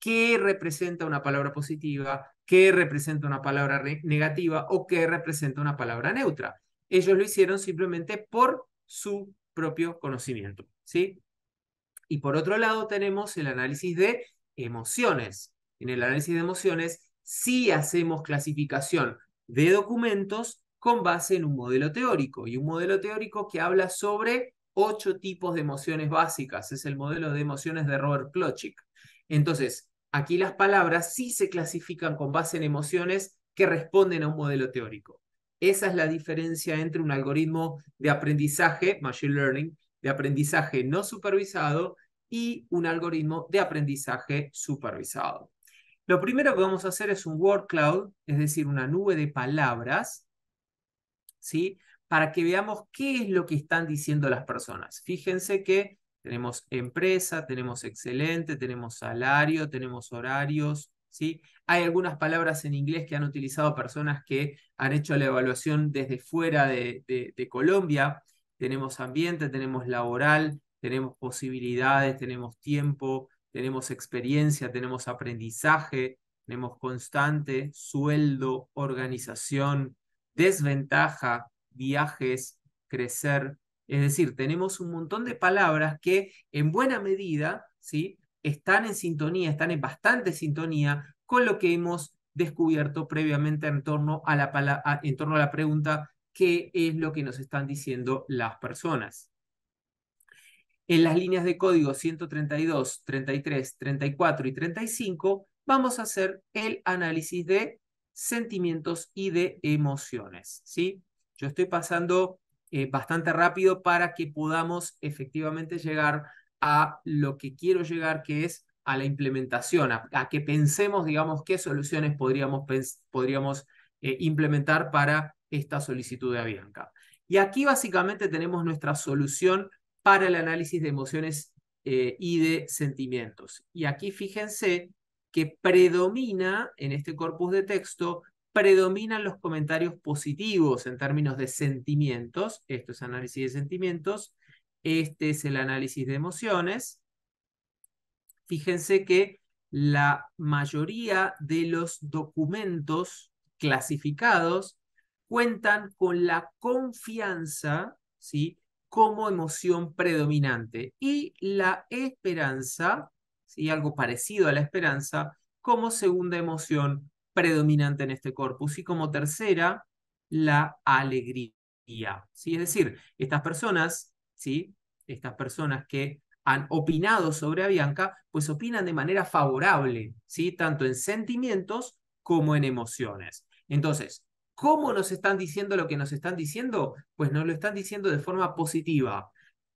qué representa una palabra positiva, qué representa una palabra negativa o qué representa una palabra neutra. Ellos lo hicieron simplemente por su propio conocimiento. ¿sí? Y por otro lado tenemos el análisis de emociones. En el análisis de emociones sí hacemos clasificación de documentos con base en un modelo teórico y un modelo teórico que habla sobre ocho tipos de emociones básicas. Es el modelo de emociones de Robert Plotchik. Entonces, aquí las palabras sí se clasifican con base en emociones que responden a un modelo teórico. Esa es la diferencia entre un algoritmo de aprendizaje, machine learning, de aprendizaje no supervisado y un algoritmo de aprendizaje supervisado. Lo primero que vamos a hacer es un word cloud, es decir, una nube de palabras, ¿sí? Para que veamos qué es lo que están diciendo las personas. Fíjense que tenemos empresa, tenemos excelente, tenemos salario, tenemos horarios, hay algunas palabras en inglés que han utilizado personas que han hecho la evaluación desde fuera de, Colombia. Tenemos ambiente, tenemos laboral, tenemos posibilidades, tenemos tiempo, tenemos experiencia, tenemos aprendizaje, tenemos constante, sueldo, organización, desventaja, viajes, crecer. Es decir, tenemos un montón de palabras que en buena medida ¿sí? están en sintonía, están en bastante sintonía con lo que hemos descubierto previamente en torno a la, en torno a la pregunta qué es lo que nos están diciendo las personas. En las líneas de código 132, 33, 34 y 35 vamos a hacer el análisis de sentimientos y de emociones. ¿sí? Yo estoy pasando eh, bastante rápido para que podamos efectivamente llegar a lo que quiero llegar, que es a la implementación, a, que pensemos, digamos, qué soluciones podríamos, podríamos eh, implementar para esta solicitud de Avianca. Y aquí básicamente tenemos nuestra solución para el análisis de emociones eh, y de sentimientos. Y aquí fíjense que predomina en este corpus de texto, predominan los comentarios positivos en términos de sentimientos, esto es análisis de sentimientos, este es el análisis de emociones. Fíjense que la mayoría de los documentos clasificados cuentan con la confianza ¿sí? como emoción predominante y la esperanza, ¿sí? algo parecido a la esperanza, como segunda emoción predominante en este corpus y como tercera, la alegría. ¿sí? Es decir, estas personas estas personas que han opinado sobre Avianca, pues opinan de manera favorable, ¿sí? Tanto en sentimientos como en emociones. Entonces, ¿cómo nos están diciendo lo que nos están diciendo? Pues nos lo están diciendo de forma positiva.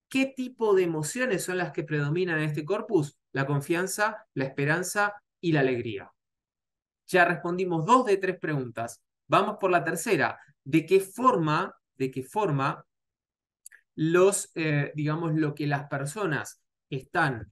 ¿Qué tipo de emociones son las que predominan en este corpus? La confianza, la esperanza y la alegría. Ya respondimos dos de tres preguntas. Vamos por la tercera. ¿De qué forma, de qué forma los, eh, digamos, lo que las personas están,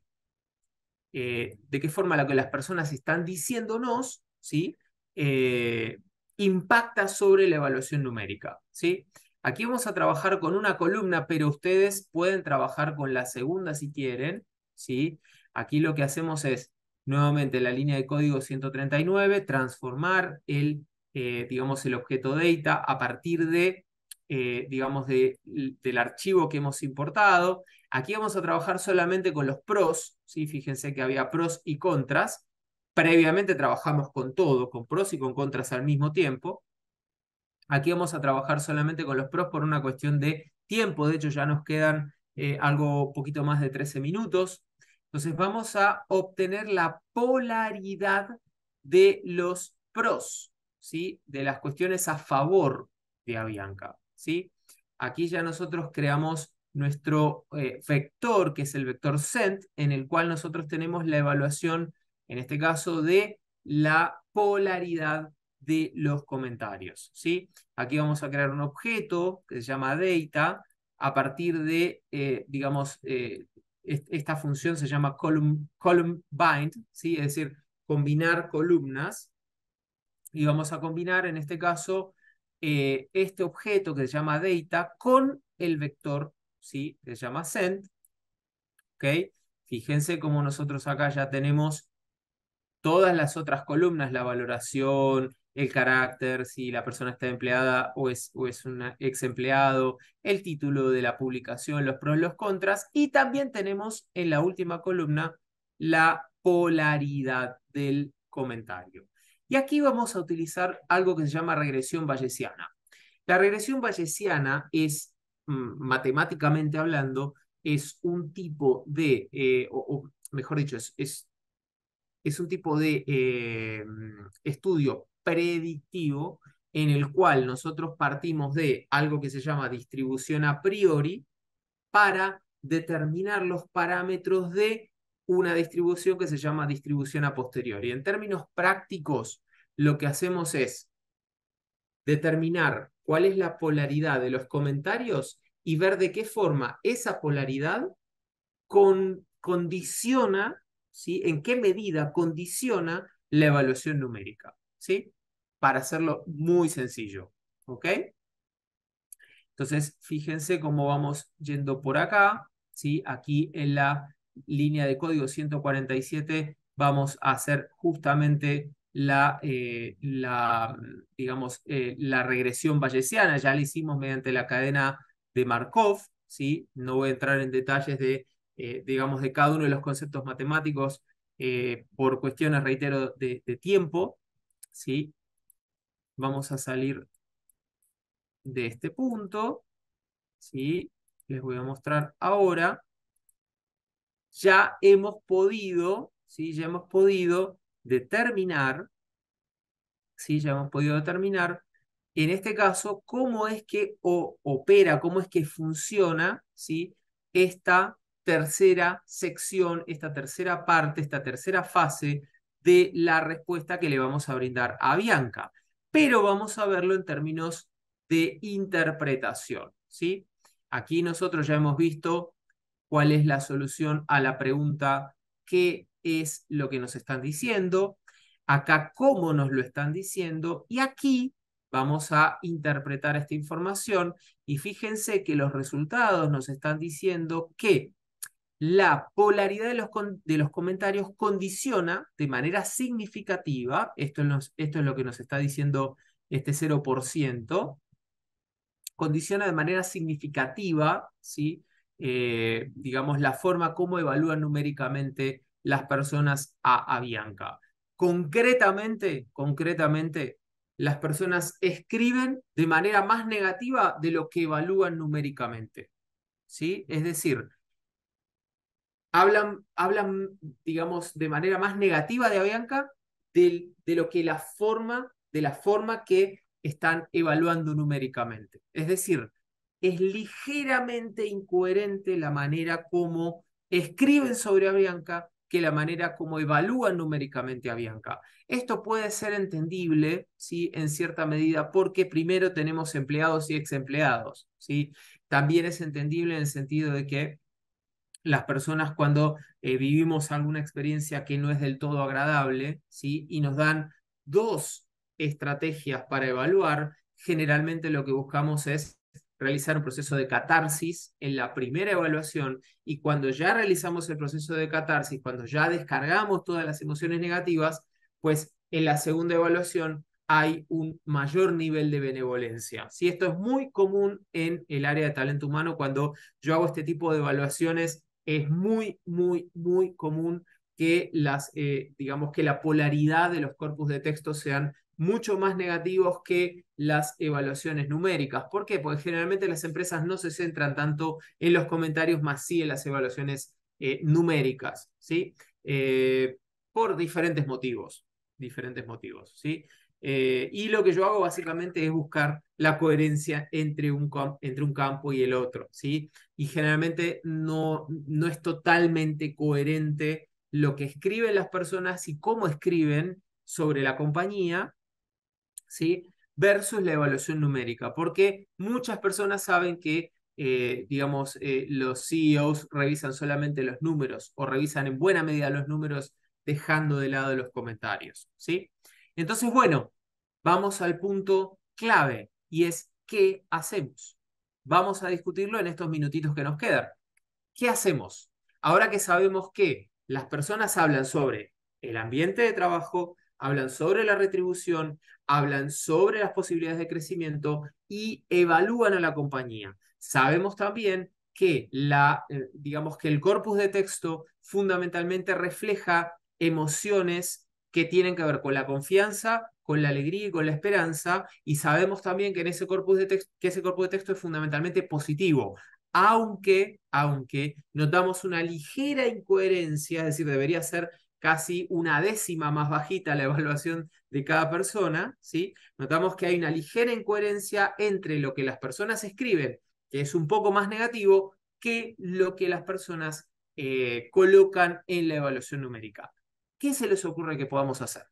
eh, de qué forma lo que las personas están diciéndonos, ¿sí? Eh, impacta sobre la evaluación numérica, ¿sí? Aquí vamos a trabajar con una columna, pero ustedes pueden trabajar con la segunda si quieren, ¿sí? Aquí lo que hacemos es, nuevamente, la línea de código 139, transformar el, digamos, el objeto data a partir de eh, digamos, de, del archivo que hemos importado. Aquí vamos a trabajar solamente con los pros, ¿sí? fíjense que había pros y contras. Previamente trabajamos con todo, con pros y con contras al mismo tiempo. Aquí vamos a trabajar solamente con los pros por una cuestión de tiempo. De hecho, ya nos quedan eh, algo poquito más de 13 minutos. Entonces vamos a obtener la polaridad de los pros, ¿sí? de las cuestiones a favor de Avianca. ¿sí? Aquí ya nosotros creamos nuestro eh, vector, que es el vector sent, en el cual nosotros tenemos la evaluación, en este caso, de la polaridad de los comentarios. ¿sí? Aquí vamos a crear un objeto que se llama data, a partir de, eh, digamos, eh, esta función se llama column, column bind, ¿sí? es decir, combinar columnas, y vamos a combinar, en este caso, eh, este objeto que se llama data con el vector, ¿sí? que se llama send. ¿okay? Fíjense cómo nosotros acá ya tenemos todas las otras columnas, la valoración, el carácter, si la persona está empleada o es, o es un ex empleado, el título de la publicación, los pros, y los contras, y también tenemos en la última columna la polaridad del comentario. Y aquí vamos a utilizar algo que se llama regresión bayesiana. La regresión bayesiana es, mm, matemáticamente hablando, es un tipo de, eh, o, mejor dicho, es, es, un tipo de eh, mm, estudio predictivo en el cual nosotros partimos de algo que se llama distribución a priori para determinar los parámetros de una distribución que se llama distribución a posteriori. En términos prácticos, lo que hacemos es determinar cuál es la polaridad de los comentarios y ver de qué forma esa polaridad condiciona, ¿sí? en qué medida condiciona la evaluación numérica, ¿sí? Para hacerlo muy sencillo, ¿ok? Entonces, fíjense cómo vamos yendo por acá, ¿sí? Aquí en la línea de código 147 vamos a hacer justamente eh, la, digamos, eh, la regresión bayesiana, ya la hicimos mediante la cadena de Markov, ¿sí? no voy a entrar en detalles de, eh, digamos, de cada uno de los conceptos matemáticos por cuestiones, reitero, de, tiempo, ¿sí? vamos a salir de este punto, ¿sí? les voy a mostrar ahora, ya hemos podido, ¿sí? ya hemos podido determinar, ¿sí? ya hemos podido determinar, en este caso, cómo es que opera, cómo es que funciona ¿sí? esta tercera sección, esta tercera parte, esta tercera fase de la respuesta que le vamos a brindar a Bianca. Pero vamos a verlo en términos de interpretación. ¿sí? Aquí nosotros ya hemos visto cuál es la solución a la pregunta que es lo que nos están diciendo, acá cómo nos lo están diciendo y aquí vamos a interpretar esta información y fíjense que los resultados nos están diciendo que la polaridad de los, de los comentarios condiciona de manera significativa, esto, esto es lo que nos está diciendo este 0%, condiciona de manera significativa, ¿sí? Eh, digamos, la forma como evalúan numéricamente las personas a Avianca. Concretamente, concretamente, las personas escriben de manera más negativa de lo que evalúan numéricamente. ¿sí? Es decir, hablan, hablan, digamos, de manera más negativa de Avianca de, lo que la forma, de la forma que están evaluando numéricamente. Es decir, es ligeramente incoherente la manera como escriben sobre Avianca que la manera como evalúan numéricamente a Bianca. Esto puede ser entendible, ¿sí? En cierta medida, porque primero tenemos empleados y exempleados, ¿sí? También es entendible en el sentido de que las personas cuando eh, vivimos alguna experiencia que no es del todo agradable, ¿sí? Y nos dan dos estrategias para evaluar, generalmente lo que buscamos es realizar un proceso de catarsis en la primera evaluación y cuando ya realizamos el proceso de catarsis, cuando ya descargamos todas las emociones negativas, pues en la segunda evaluación hay un mayor nivel de benevolencia. Si esto es muy común en el área de talento humano, cuando yo hago este tipo de evaluaciones, es muy, muy, muy común que las, eh, digamos que la polaridad de los corpus de texto sean mucho más negativos que las evaluaciones numéricas. ¿Por qué? Porque generalmente las empresas no se centran tanto en los comentarios, más sí en las evaluaciones eh, numéricas, ¿sí? Eh, por diferentes motivos, diferentes motivos, ¿sí? Eh, y lo que yo hago básicamente es buscar la coherencia entre un, entre un campo y el otro, ¿sí? Y generalmente no, no es totalmente coherente lo que escriben las personas y cómo escriben sobre la compañía versus la evaluación numérica, porque muchas personas saben que, eh, digamos, eh, los CEOs revisan solamente los números o revisan en buena medida los números dejando de lado los comentarios, ¿sí? Entonces, bueno, vamos al punto clave y es ¿qué hacemos? Vamos a discutirlo en estos minutitos que nos quedan. ¿Qué hacemos? Ahora que sabemos que las personas hablan sobre el ambiente de trabajo, hablan sobre la retribución, hablan sobre las posibilidades de crecimiento y evalúan a la compañía. Sabemos también que la, eh, digamos que el corpus de texto fundamentalmente refleja emociones que tienen que ver con la confianza, con la alegría y con la esperanza, y sabemos también que, en ese, corpus de texto, que ese corpus de texto es fundamentalmente positivo, aunque, aunque notamos una ligera incoherencia, es decir, debería ser casi una décima más bajita la evaluación de cada persona, ¿sí? notamos que hay una ligera incoherencia entre lo que las personas escriben, que es un poco más negativo, que lo que las personas eh, colocan en la evaluación numérica. ¿Qué se les ocurre que podamos hacer?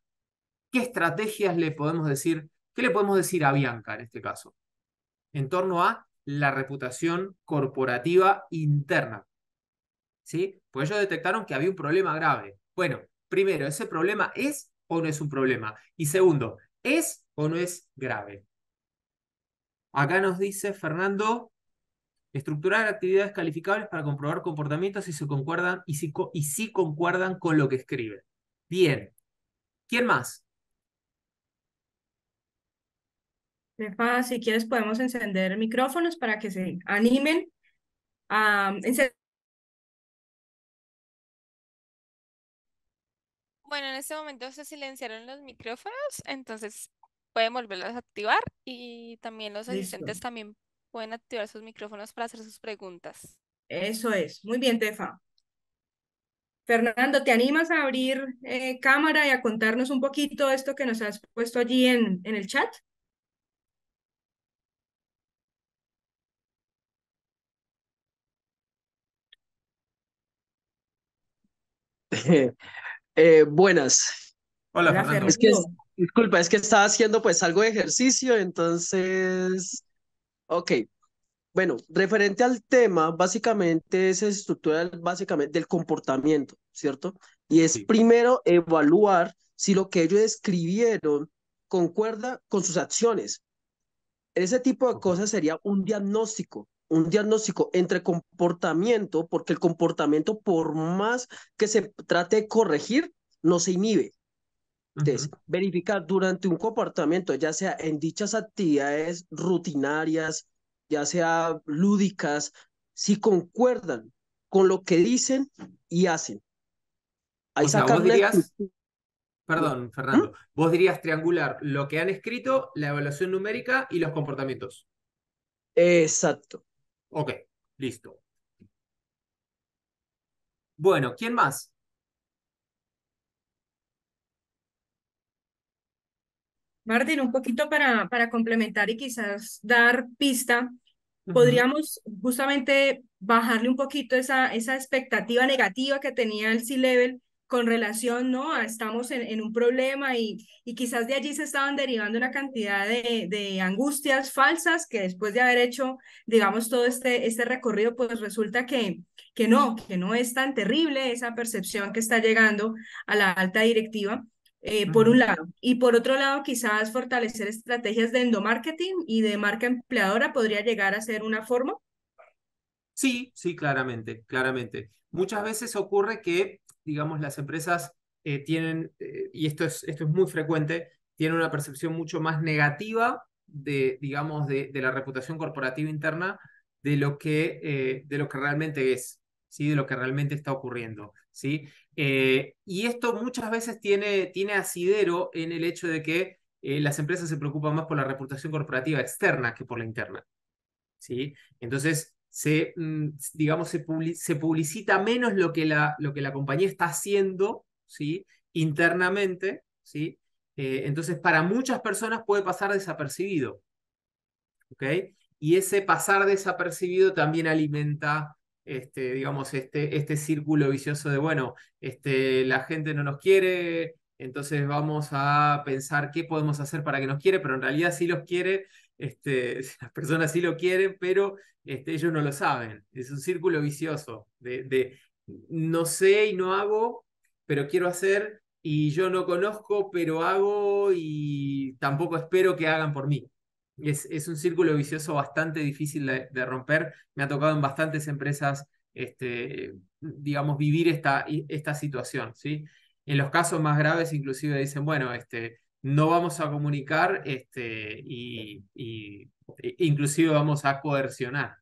¿Qué estrategias le podemos decir? ¿Qué le podemos decir a Bianca en este caso? En torno a la reputación corporativa interna. ¿Sí? Pues ellos detectaron que había un problema grave. Bueno, primero, ¿ese problema es o no es un problema? Y segundo, ¿es o no es grave? Acá nos dice Fernando, estructurar actividades calificables para comprobar comportamientos si concuerdan y si, y si concuerdan con lo que escribe. Bien. ¿Quién más? si quieres podemos encender micrófonos para que se animen a encender Bueno, en este momento se silenciaron los micrófonos, entonces pueden volverlos a activar y también los asistentes también pueden activar sus micrófonos para hacer sus preguntas. Eso es. Muy bien, Tefa. Fernando, ¿te animas a abrir eh, cámara y a contarnos un poquito esto que nos has puesto allí en, en el chat? Eh, buenas. Hola, que, disculpa, es que estaba haciendo pues algo de ejercicio, entonces... Ok. Bueno, referente al tema, básicamente es estructura básicamente del comportamiento, ¿cierto? Y es primero evaluar si lo que ellos escribieron concuerda con sus acciones. Ese tipo de cosas sería un diagnóstico, un diagnóstico entre comportamiento, porque el comportamiento, por más que se trate de corregir, no se inhibe. Entonces, verificar durante un comportamiento, ya sea en dichas actividades rutinarias, ya sea lúdicas, si concuerdan con lo que dicen y hacen. Ahí o sea, perdón, ¿Mm? Fernando, vos dirías triangular lo que han escrito, la evaluación numérica y los comportamientos. Exacto. Ok, listo. Bueno, ¿quién más? Martín, un poquito para, para complementar y quizás dar pista, podríamos justamente bajarle un poquito esa, esa expectativa negativa que tenía el C-Level con relación, ¿no? estamos en, un problema y, y quizás de allí se estaban derivando una cantidad de, angustias falsas que después de haber hecho, digamos, todo este, este recorrido, pues resulta que, que no, que no es tan terrible esa percepción que está llegando a la alta directiva. Eh, por un lado. Y por otro lado, quizás fortalecer estrategias de endomarketing y de marca empleadora podría llegar a ser una forma. Sí, sí, claramente, claramente. Muchas veces ocurre que digamos, las empresas eh, tienen, eh, y esto es, esto es muy frecuente, tienen una percepción mucho más negativa de, digamos, de, de la reputación corporativa interna de lo que, eh, de lo que realmente es, ¿sí? de lo que realmente está ocurriendo. ¿sí? y esto muchas veces tiene, tiene asidero en el hecho de que las empresas se preocupan más por la reputación corporativa externa que por la interna. ¿sí? Entonces, se, mm, digamos, se, publicita menos lo que, la, lo que la compañía está haciendo ¿sí? internamente, ¿sí? Eh, entonces para muchas personas puede pasar desapercibido. Y ese pasar desapercibido también alimenta este, digamos, este, este círculo vicioso de, bueno, este, la gente no nos quiere, entonces vamos a pensar qué podemos hacer para que nos quiere, pero en realidad sí los quiere, este, las personas sí lo quieren, pero este, ellos no lo saben. Es un círculo vicioso de, no sé y no hago, pero quiero hacer, y yo no conozco, pero hago y tampoco espero que hagan por mí. Es, un círculo vicioso bastante difícil de, romper. Me ha tocado en bastantes empresas, este, digamos, vivir esta, esta situación. ¿sí? En los casos más graves, inclusive dicen, bueno, este, no vamos a comunicar este, y, e, inclusive vamos a coercionar.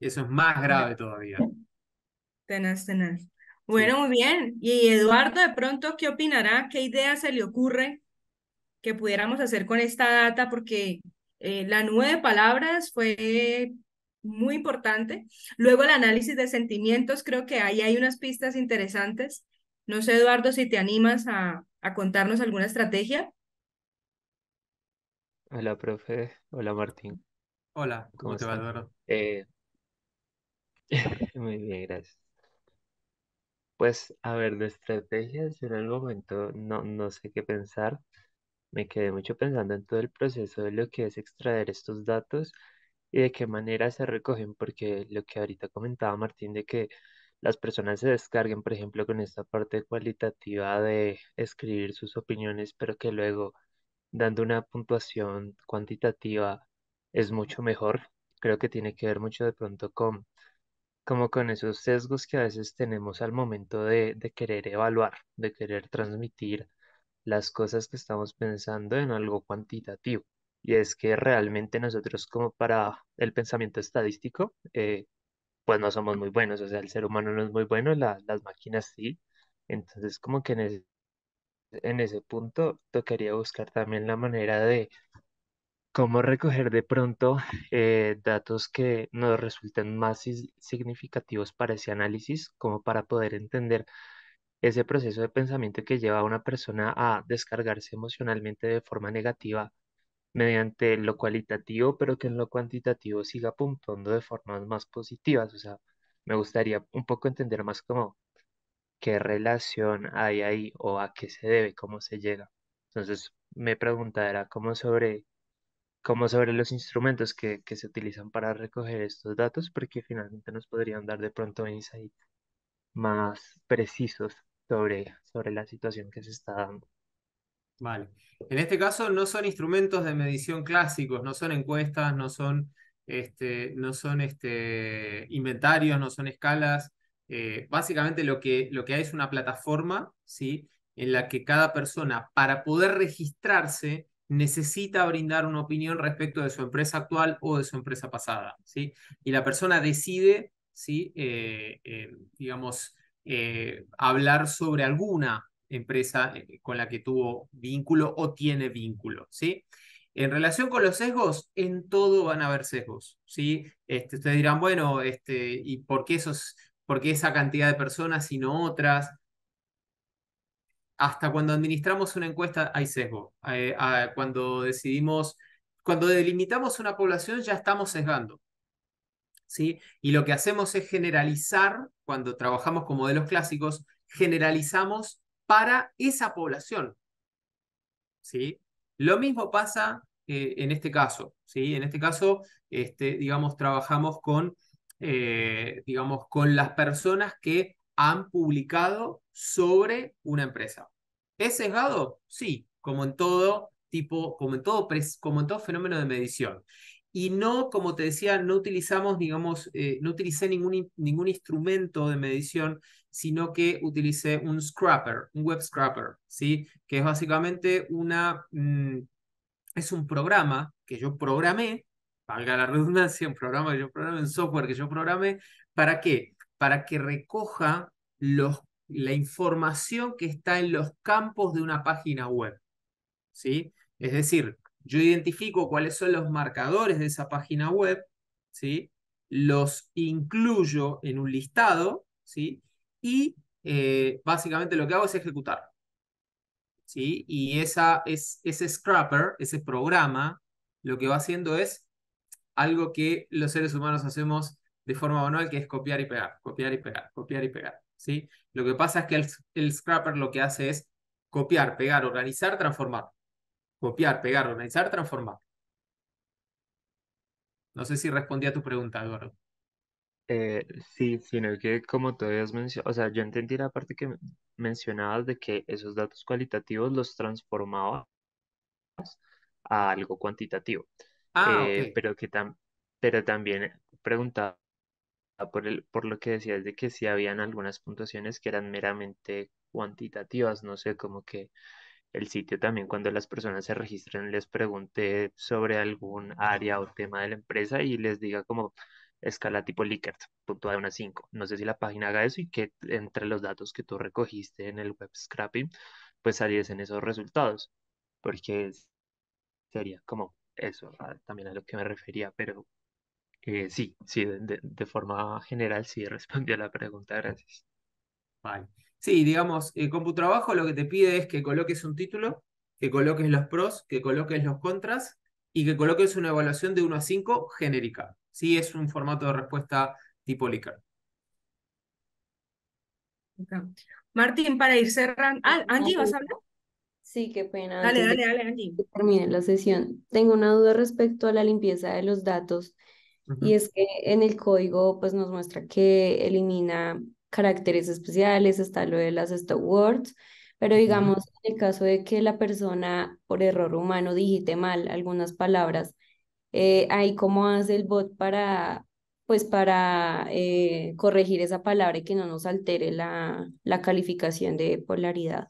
Eso es más grave todavía. Tenés, tenés. Bueno, muy bien. Y Eduardo, de pronto, ¿qué opinará? ¿Qué idea se le ocurre que pudiéramos hacer con esta data? Porque eh, la nube de palabras fue muy importante. Luego el análisis de sentimientos, creo que ahí hay unas pistas interesantes. No sé, Eduardo, si te animas a, a contarnos alguna estrategia. Hola, profe. Hola, Martín. Hola, ¿cómo, te va, Eduardo? Eh, muy bien, gracias. Pues, a ver, de estrategias, en el momento no, no sé qué pensar. Me quedé mucho pensando en todo el proceso de lo que es extraer estos datos y de qué manera se recogen, porque lo que ahorita comentaba Martín de que las personas se descarguen, por ejemplo, con esta parte cualitativa de escribir sus opiniones, pero que luego dando una puntuación cuantitativa es mucho mejor. Creo que tiene que ver mucho de pronto con como con esos sesgos que a veces tenemos al momento de, querer evaluar, de querer transmitir las cosas que estamos pensando en algo cuantitativo. Y es que realmente nosotros como para el pensamiento estadístico, eh, pues no somos muy buenos, o sea, el ser humano no es muy bueno, las máquinas sí. Entonces, como que en ese, punto tocaría buscar también la manera de cómo recoger de pronto eh, datos que nos resulten más significativos para ese análisis, como para poder entender ese proceso de pensamiento que lleva a una persona a descargarse emocionalmente de forma negativa mediante lo cualitativo, pero que en lo cuantitativo siga apuntando de formas más positivas. O sea, me gustaría un poco entender más cómo qué relación hay ahí o a qué se debe, cómo se llega. Entonces, me preguntará cómo sobre, sobre los instrumentos que, se utilizan para recoger estos datos, porque finalmente nos podrían dar de pronto insights más precisos sobre, sobre la situación que se está dando. Vale. En este caso no son instrumentos de medición clásicos, no son encuestas, no son, este, no son este, inventarios, no son escalas. Eh, básicamente lo que, lo que hay es una plataforma ¿sí? en la que cada persona, para poder registrarse, necesita brindar una opinión respecto de su empresa actual o de su empresa pasada. ¿sí? Y la persona decide, ¿sí? Eh, eh, digamos, hablar sobre alguna empresa eh, con la que tuvo vínculo o tiene vínculo, ¿sí? En relación con los sesgos, en todo van a haber sesgos, ¿sí? Este, ustedes dirán, bueno, este, ¿y por qué, esos, por esa cantidad de personas y no otras? Hasta cuando administramos una encuesta hay sesgo. Eh, ah, cuando decidimos, cuando delimitamos una población ya estamos sesgando, ¿sí? Y lo que hacemos es generalizar, cuando trabajamos con modelos clásicos, generalizamos para esa población. ¿Sí? Lo mismo pasa eh, en este caso. ¿sí? En este caso, este, digamos, trabajamos con, eh, digamos, con las personas que han publicado sobre una empresa. ¿Es sesgado? Sí, como en todo tipo, como en todo, como en todo fenómeno de medición. Y no, como te decía, no utilizamos, digamos, eh, no utilicé ningún, ningún instrumento de medición sino que utilicé un scrapper, un web scrapper, ¿sí? Que es básicamente una, mm, es un programa que yo programé, valga la redundancia, un programa que yo programé, un software que yo programé, ¿para qué? Para que recoja los, la información que está en los campos de una página web, ¿sí? Es decir, yo identifico cuáles son los marcadores de esa página web, ¿sí? Los incluyo en un listado, ¿sí? y eh, básicamente lo que hago es ejecutar. ¿sí? Y esa, es, ese scrapper, ese programa, lo que va haciendo es algo que los seres humanos hacemos de forma manual, que es copiar y pegar, copiar y pegar, copiar y pegar. ¿sí? Lo que pasa es que el, el scrapper lo que hace es copiar, pegar, organizar, transformar. Copiar, pegar, organizar, transformar. No sé si respondí a tu pregunta, Eduardo. Eh, sí, sino que como tú habías mencionado, o sea, yo entendí la parte que mencionabas de que esos datos cualitativos los transformaba a algo cuantitativo, Ah, eh, pero que también preguntaba por el, por lo que decías de que si habían algunas puntuaciones que eran meramente cuantitativas, no sé, como que el sitio también cuando las personas se registren les pregunte sobre algún área o tema de la empresa y les diga como escala tipo Likert, punto de 1 a 5. No sé si la página haga eso y que entre los datos que tú recogiste en el web scrapping, pues saliesen esos resultados, porque sería como eso, ah, también a lo que me refería, pero eh, sí, sí, de, forma general sí respondió a la pregunta, gracias. Vale. Sí, digamos, eh, tu trabajo lo que te pide es que coloques un título, que coloques los pros, que coloques los contras y que coloques una evaluación de 1 a 5 genérica. Sí es un formato de respuesta tipo Likert. Martín, para ir cerrando. Ah, Angie, ¿vas a hablar? Sí, qué pena. Dale, dale, dale, Angie. Que termine la sesión. Tengo una duda respecto a la limpieza de los datos. Y es que en el código pues, nos muestra que elimina caracteres especiales, está lo de las stop words, pero digamos, en el caso de que la persona por error humano digite mal algunas palabras, eh, ahí cómo hace el bot para, pues para eh, corregir esa palabra y que no nos altere la, calificación de polaridad.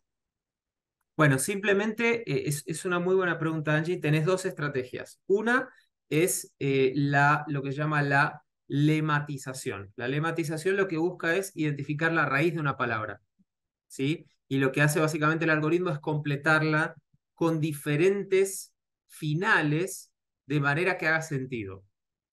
Bueno, simplemente eh, es, es, una muy buena pregunta, Angie. Tenés dos estrategias. Una es la, lo que llama la lematización. La lematización lo que busca es identificar la raíz de una palabra. ¿sí? Y lo que hace básicamente el algoritmo es completarla con diferentes finales de manera que haga sentido.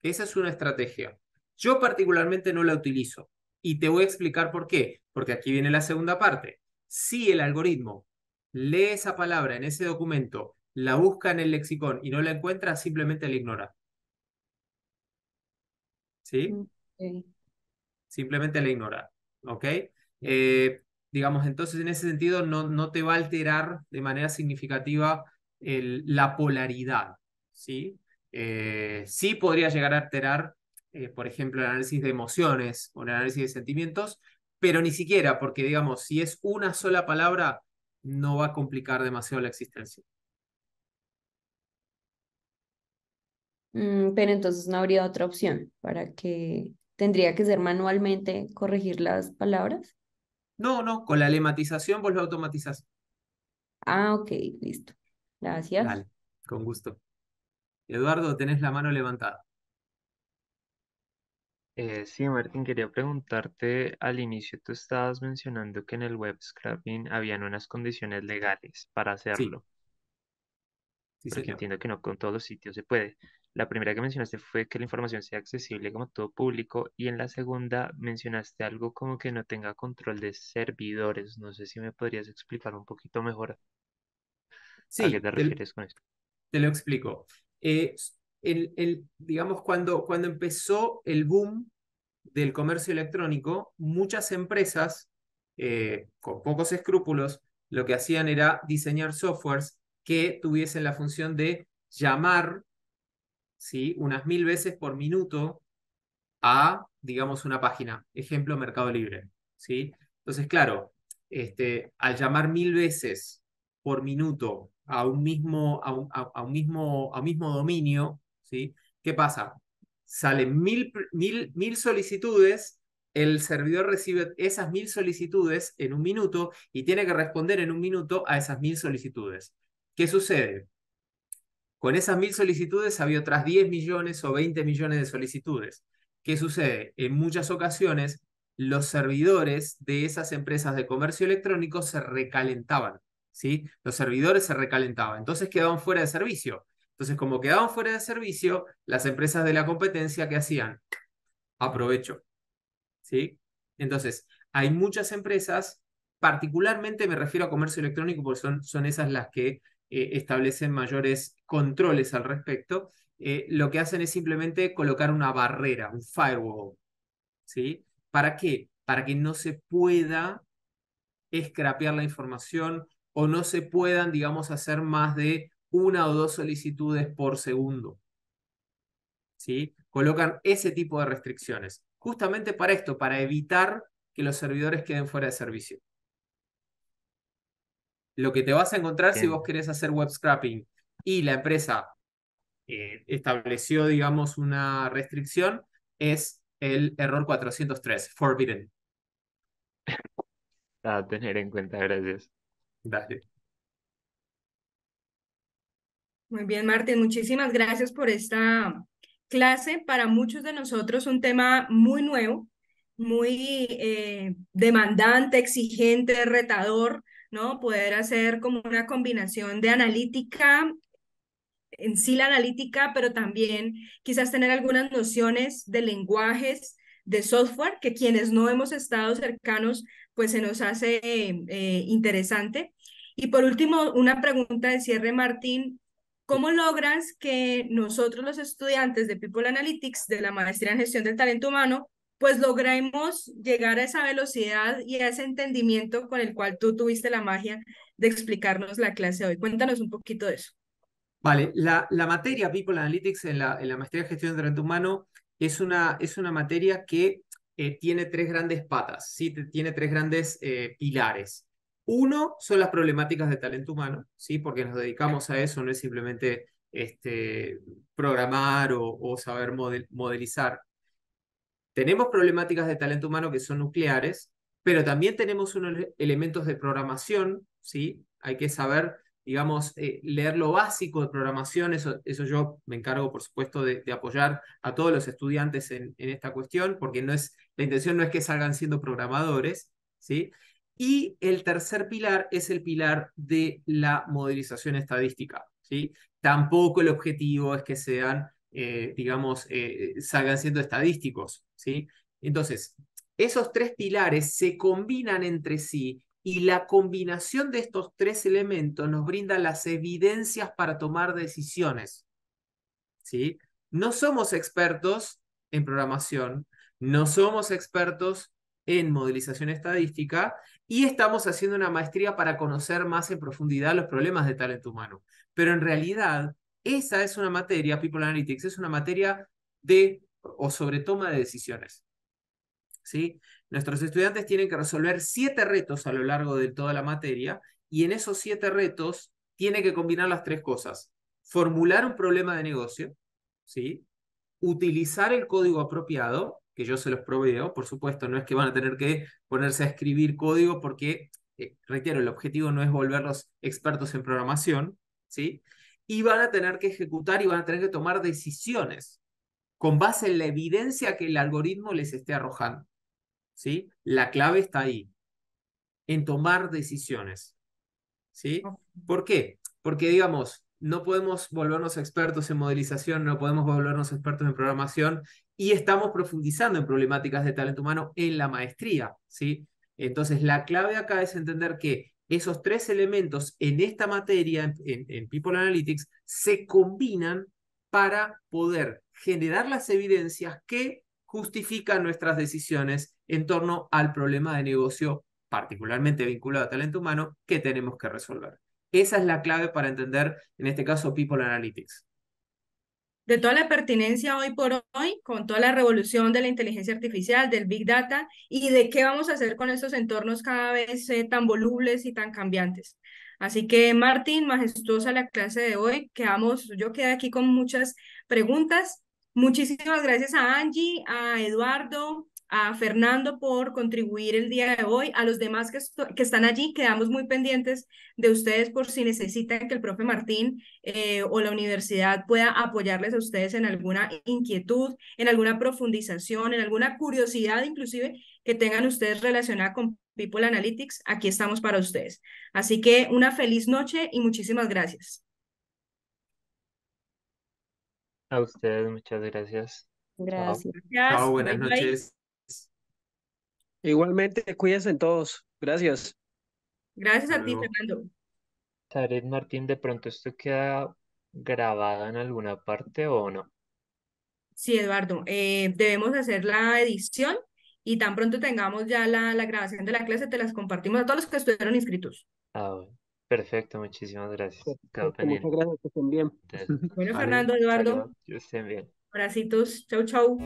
Esa es una estrategia. Yo particularmente no la utilizo y te voy a explicar por qué, porque aquí viene la segunda parte. Si el algoritmo lee esa palabra en ese documento, la busca en el lexicón y no la encuentra, simplemente la ignora. ¿Sí? Simplemente la ignora. ¿Ok? Eh, digamos, entonces en ese sentido no, no te va a alterar de manera significativa la polaridad. ¿sí? Eh, sí podría llegar a alterar, eh, por ejemplo, el análisis de emociones o el análisis de sentimientos, pero ni siquiera, porque digamos, si es una sola palabra, no va a complicar demasiado la existencia. Mm, pero entonces no habría otra opción para que tendría que ser manualmente corregir las palabras. No, no, con la lematización vos lo automatizas. Ah, ok, listo. Gracias. con gusto. Eduardo, tenés la mano levantada. Eh, sí, Martín, quería preguntarte, al inicio tú estabas mencionando que en el web scrapping habían unas condiciones legales para hacerlo, sí, porque entiendo que no con todos los sitios se puede. La primera que mencionaste fue que la información sea accesible como todo público y en la segunda mencionaste algo como que no tenga control de servidores. No sé si me podrías explicar un poquito mejor a qué te te, refieres con esto. te lo explico. Eh, digamos, cuando, cuando empezó el boom del comercio electrónico, muchas empresas, eh, con pocos escrúpulos, lo que hacían era diseñar softwares que tuviesen la función de llamar ¿sí? unas mil veces por minuto a, digamos, una página. Ejemplo, Mercado Libre. ¿sí? Entonces, claro, este, al llamar mil veces por minuto a un mismo, a mismo, a mismo dominio, ¿sí? ¿qué pasa? Salen mil, mil solicitudes, el servidor recibe esas mil solicitudes en un minuto y tiene que responder en un minuto a esas mil solicitudes. ¿Qué sucede? Con esas mil solicitudes había otras 10 millones o 20 millones de solicitudes. ¿Qué sucede? En muchas ocasiones los servidores de esas empresas de comercio electrónico se recalentaban. ¿sí? Los servidores se recalentaban, entonces quedaban fuera de servicio. Entonces, como quedaban fuera de servicio, las empresas de la competencia, ¿qué hacían? Aprovecho, ¿sí? Entonces, hay muchas empresas, particularmente me refiero a comercio electrónico porque son, son esas las que eh, establecen mayores controles al respecto, eh, lo que hacen es simplemente colocar una barrera, un firewall. ¿Sí? ¿Para qué? Para que no se pueda escrapear la información, o no se puedan, digamos, hacer más de una o dos solicitudes por segundo. ¿Sí? Colocan ese tipo de restricciones, justamente para esto, para evitar que los servidores queden fuera de servicio. Lo que te vas a encontrar si vos querés hacer web scrapping y la empresa eh, estableció, digamos, una restricción, es el error 403, forbidden. A ah, tener en cuenta, gracias. Muy bien, Martín, muchísimas gracias por esta clase. Para muchos de nosotros un tema muy nuevo, muy eh, demandante, exigente, retador, ¿no? Poder hacer como una combinación de analítica, en sí la analítica, pero también quizás tener algunas nociones de lenguajes, de software, que quienes no hemos estado cercanos, pues se nos hace eh, interesante. Y por último, una pregunta de cierre, Martín. ¿Cómo logras que nosotros los estudiantes de People Analytics, de la maestría en gestión del talento humano, pues logremos llegar a esa velocidad y a ese entendimiento con el cual tú tuviste la magia de explicarnos la clase hoy? Cuéntanos un poquito de eso. Vale, la, la materia People Analytics en la, en la maestría en gestión del talento humano es una, es una materia que eh, tiene tres grandes patas, ¿sí? tiene tres grandes eh, pilares. Uno son las problemáticas de talento humano, ¿sí? porque nos dedicamos a eso, no es simplemente este, programar o, saber modelizar. Tenemos problemáticas de talento humano que son nucleares, pero también tenemos unos elementos de programación, ¿sí? Hay que saber, digamos, eh, leer lo básico de programación, eso, eso yo me encargo, por supuesto, de, apoyar a todos los estudiantes en, en, esta cuestión, porque no es, la intención no es que salgan siendo programadores, ¿sí? Y el tercer pilar es el pilar de la modelización estadística. ¿sí? Tampoco el objetivo es que sean, eh, digamos, eh, salgan siendo estadísticos. ¿sí? Entonces, esos tres pilares se combinan entre sí y la combinación de estos tres elementos nos brinda las evidencias para tomar decisiones. ¿sí? No somos expertos en programación, no somos expertos en modelización estadística y estamos haciendo una maestría para conocer más en profundidad los problemas de talento humano. Pero en realidad, esa es una materia, People Analytics, es una materia de o sobre toma de decisiones. ¿Sí? Nuestros estudiantes tienen que resolver siete retos a lo largo de toda la materia y en esos siete retos tiene que combinar las tres cosas. Formular un problema de negocio, ¿sí? utilizar el código apropiado que yo se los proveo, oh, por supuesto, no es que van a tener que ponerse a escribir código porque, eh, reitero, el objetivo no es volverlos expertos en programación, ¿sí? Y van a tener que ejecutar y van a tener que tomar decisiones con base en la evidencia que el algoritmo les esté arrojando, ¿sí? La clave está ahí, en tomar decisiones, ¿sí? ¿Por qué? Porque, digamos, no podemos volvernos expertos en modelización, no podemos volvernos expertos en programación y estamos profundizando en problemáticas de talento humano en la maestría, ¿sí? Entonces, la clave acá es entender que esos tres elementos en esta materia, en People Analytics, se combinan para poder generar las evidencias que justifican nuestras decisiones en torno al problema de negocio particularmente vinculado a talento humano que tenemos que resolver. Esa es la clave para entender, en este caso, People Analytics. De toda la pertinencia hoy por hoy, con toda la revolución de la inteligencia artificial, del Big Data, y de qué vamos a hacer con estos entornos cada vez eh, tan volubles y tan cambiantes. Así que, Martín, majestuosa la clase de hoy. Quedamos, yo quedé aquí con muchas preguntas. Muchísimas gracias a Angie, a Eduardo, a Fernando por contribuir el día de hoy, a los demás que, están allí, quedamos muy pendientes de ustedes por si necesitan que el profe Martín eh, o la universidad pueda apoyarles a ustedes en alguna inquietud, en alguna profundización, en alguna curiosidad inclusive que tengan ustedes relacionada con People Analytics, aquí estamos para ustedes. Así que una feliz noche y muchísimas gracias. A ustedes, muchas gracias. Gracias. buenas noches. Igualmente, cuídense todos. Gracias. Gracias a ti, Fernando. Tared Martín, ¿de pronto esto queda grabado en alguna parte o no? Sí, Eduardo, eh, debemos hacer la edición y tan pronto tengamos ya la, grabación de la clase, te las compartimos a todos los que estuvieron inscritos. Ah, Perfecto, muchísimas gracias. muchas gracias, que estén bien. bueno, Fernando, Eduardo. Que estén bien. Abracitos, chau, chau.